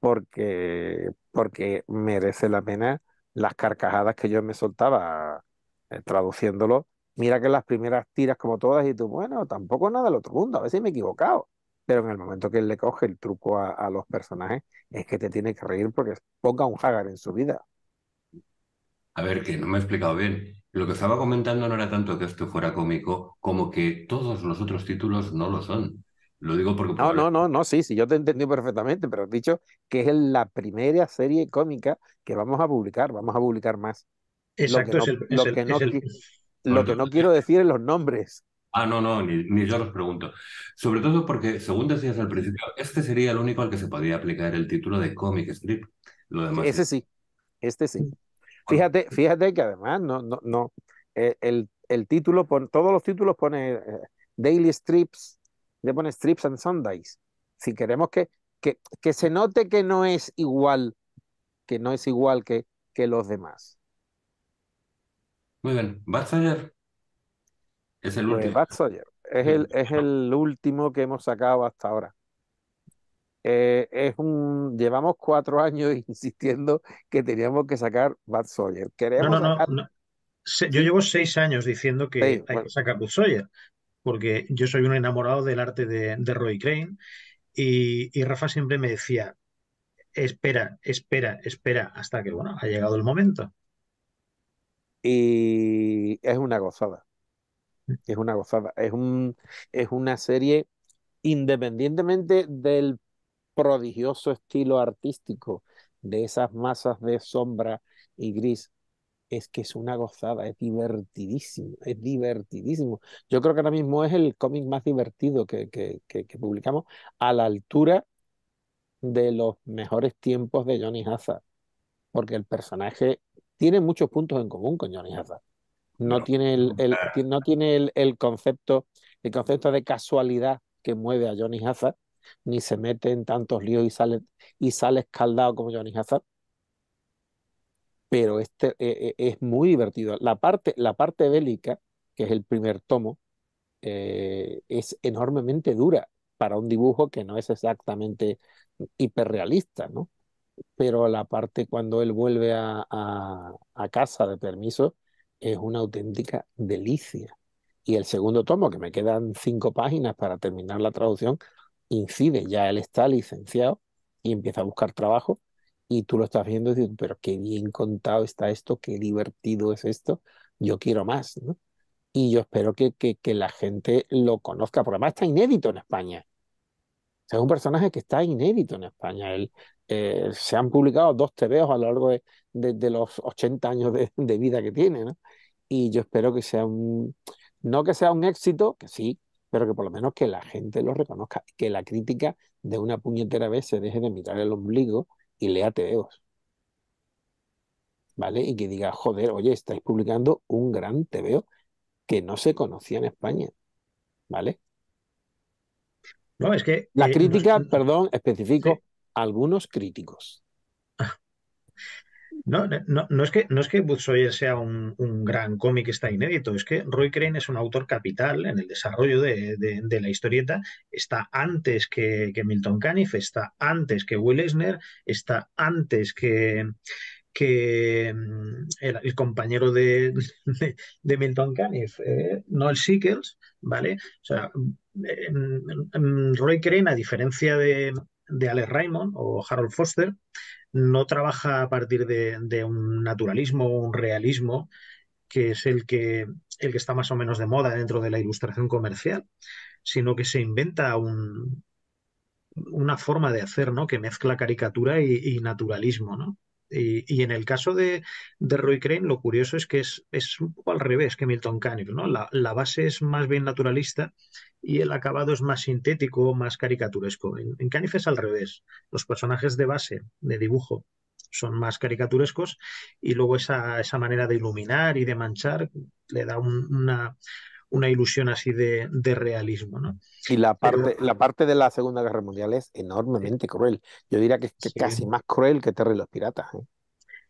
porque, porque merece la pena las carcajadas que yo me soltaba eh, traduciéndolo, mira que las primeras tiras como todas y tú, bueno, tampoco nada del otro mundo, a veces me he equivocado. Pero en el momento que él le coge el truco a, a los personajes, es que te tiene que reír porque ponga un Hagar en su vida. A ver, que no me he explicado bien. Lo que estaba comentando no era tanto que esto fuera cómico, como que todos los otros títulos no lo son. Lo digo porque... No, no, no, no, sí, sí, yo te entendí perfectamente, pero has dicho que es la primera serie cómica que vamos a publicar, vamos a publicar más. Exacto, lo que no, lo que no quiero decir es los nombres. Ah, no, no, ni, yo los pregunto. Sobre todo porque, según decías al principio, este sería el único al que se podría aplicar el título de comic strip. Ese sí, este sí. Fíjate, fíjate que además no, no, no, eh, el, el, título, todos los títulos pone eh, Daily Strips, le pone Strips and Sundays. Si queremos que, que, se note que no es igual, que no es igual que, que los demás. Muy bien, Bad Sawyer es el pues último. es el, es el último que hemos sacado hasta ahora. Eh, es un, llevamos cuatro años insistiendo que teníamos que sacar Bad Sawyer. Yo llevo seis años diciendo que hay que sacar Bad Sawyer porque yo soy un enamorado del arte de, Roy Crane y, Rafa siempre me decía, espera, espera, espera, hasta que, bueno, ha llegado el momento. Y es una gozada, mm. es una gozada, es, un, es una serie independientemente del prodigioso estilo artístico de esas masas de sombra y gris es que es una gozada, es divertidísimo, es divertidísimo. Yo creo que ahora mismo es el cómic más divertido que, publicamos a la altura de los mejores tiempos de Johnny Hazard, porque el personaje tiene muchos puntos en común con Johnny Hazard. No, tiene, el, no tiene el, concepto, el concepto de casualidad que mueve a Johnny Hazard, ni se mete en tantos líos y sale, y sale escaldado como Johnny Hazard, pero este, eh, eh, es muy divertido. La parte, la parte bélica, que es el primer tomo, eh, es enormemente dura para un dibujo que no es exactamente hiperrealista, ¿no? Pero la parte cuando él vuelve a, a casa de permiso es una auténtica delicia. Y el segundo tomo, que me quedan cinco páginas para terminar la traducción, incide, ya él está licenciado y empieza a buscar trabajo y tú lo estás viendo y dices, pero qué bien contado está esto, qué divertido es esto, yo quiero más, ¿no? Y yo espero que, que, que la gente lo conozca, porque además está inédito en España. es un personaje que está inédito en España. Él, eh, se han publicado dos TVOs a lo largo de, de, los 80 años de, de, vida que tiene, ¿no? Y yo espero que sea un, no que sea un éxito, que sí, pero que por lo menos que la gente lo reconozca, que la crítica de una puñetera vez se deje de mirar el ombligo y lea tebeos. ¿Vale? Y que diga, joder, oye, estáis publicando un gran tebeo que no se conocía en España. ¿Vale? No, es que. La eh, crítica, perdón, especifico, algunos críticos. No, no, es que, no es que sea un, gran cómic está inédito, es que Roy Crane es un autor capital en el desarrollo de, la historieta, está antes que, Milton Caniff, está antes que Will Eisner, está antes que, mm, el, compañero de, Milton Caniff, eh, Noel Sickles, ¿vale? O sea, mm, mm, Roy Crane, a diferencia de, de Alex Raymond o Harold Foster, no trabaja a partir de, un naturalismo o un realismo, que es el que, el que está más o menos de moda dentro de la ilustración comercial, sino que se inventa una forma de hacer, ¿no? Que mezcla caricatura y, y naturalismo, ¿no? Y, en el caso de, Roy Crane, lo curioso es que es, un poco al revés que Milton Caniff, ¿no? La, base es más bien naturalista y el acabado es más sintético, más caricaturesco. En, Caniff es al revés. Los personajes de base, de dibujo, son más caricaturescos y luego esa, manera de iluminar y de manchar le da una, una ilusión así de, realismo. ¿no? Y la parte, la parte de la Segunda Guerra Mundial es enormemente cruel. Yo diría que es casi más cruel que Terry los Piratas. ¿eh?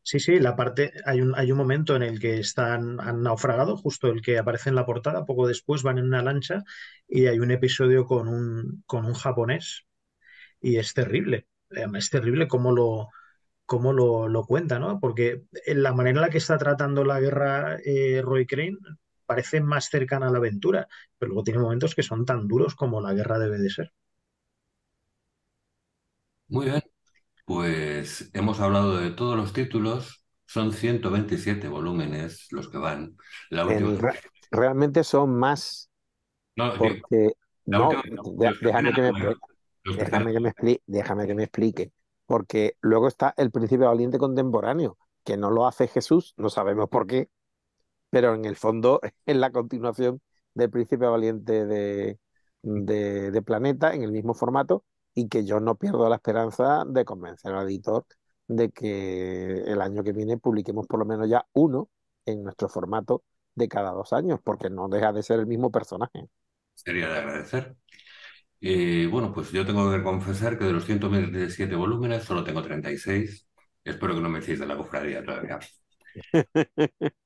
Sí, sí, la parte, hay un, hay un momento en el que están, han naufragado, justo el que aparece en la portada, poco después van en una lancha y hay un episodio con un, con un japonés y es terrible, eh, es terrible cómo lo, cómo lo, cuenta, ¿no? Porque la manera en la que está tratando la guerra eh, Roy Crane parece más cercana a la aventura, pero luego tiene momentos que son tan duros como la guerra debe de ser. Muy bien, pues hemos hablado de todos los títulos, son 127 volúmenes los que van. La realmente son más. No, porque... no déjame, que me... explique, déjame que me explique, porque luego está el príncipe valiente contemporáneo, que no lo hace Jesús, no sabemos por qué pero en el fondo es la continuación del Príncipe Valiente de, Planeta en el mismo formato y que yo no pierdo la esperanza de convencer al editor de que el año que viene publiquemos por lo menos ya uno en nuestro formato de cada dos años, porque no deja de ser el mismo personaje. Sería de agradecer. Eh, bueno, pues yo tengo que confesar que de los 127 volúmenes solo tengo 36. Espero que no me echéis de la cofradía todavía.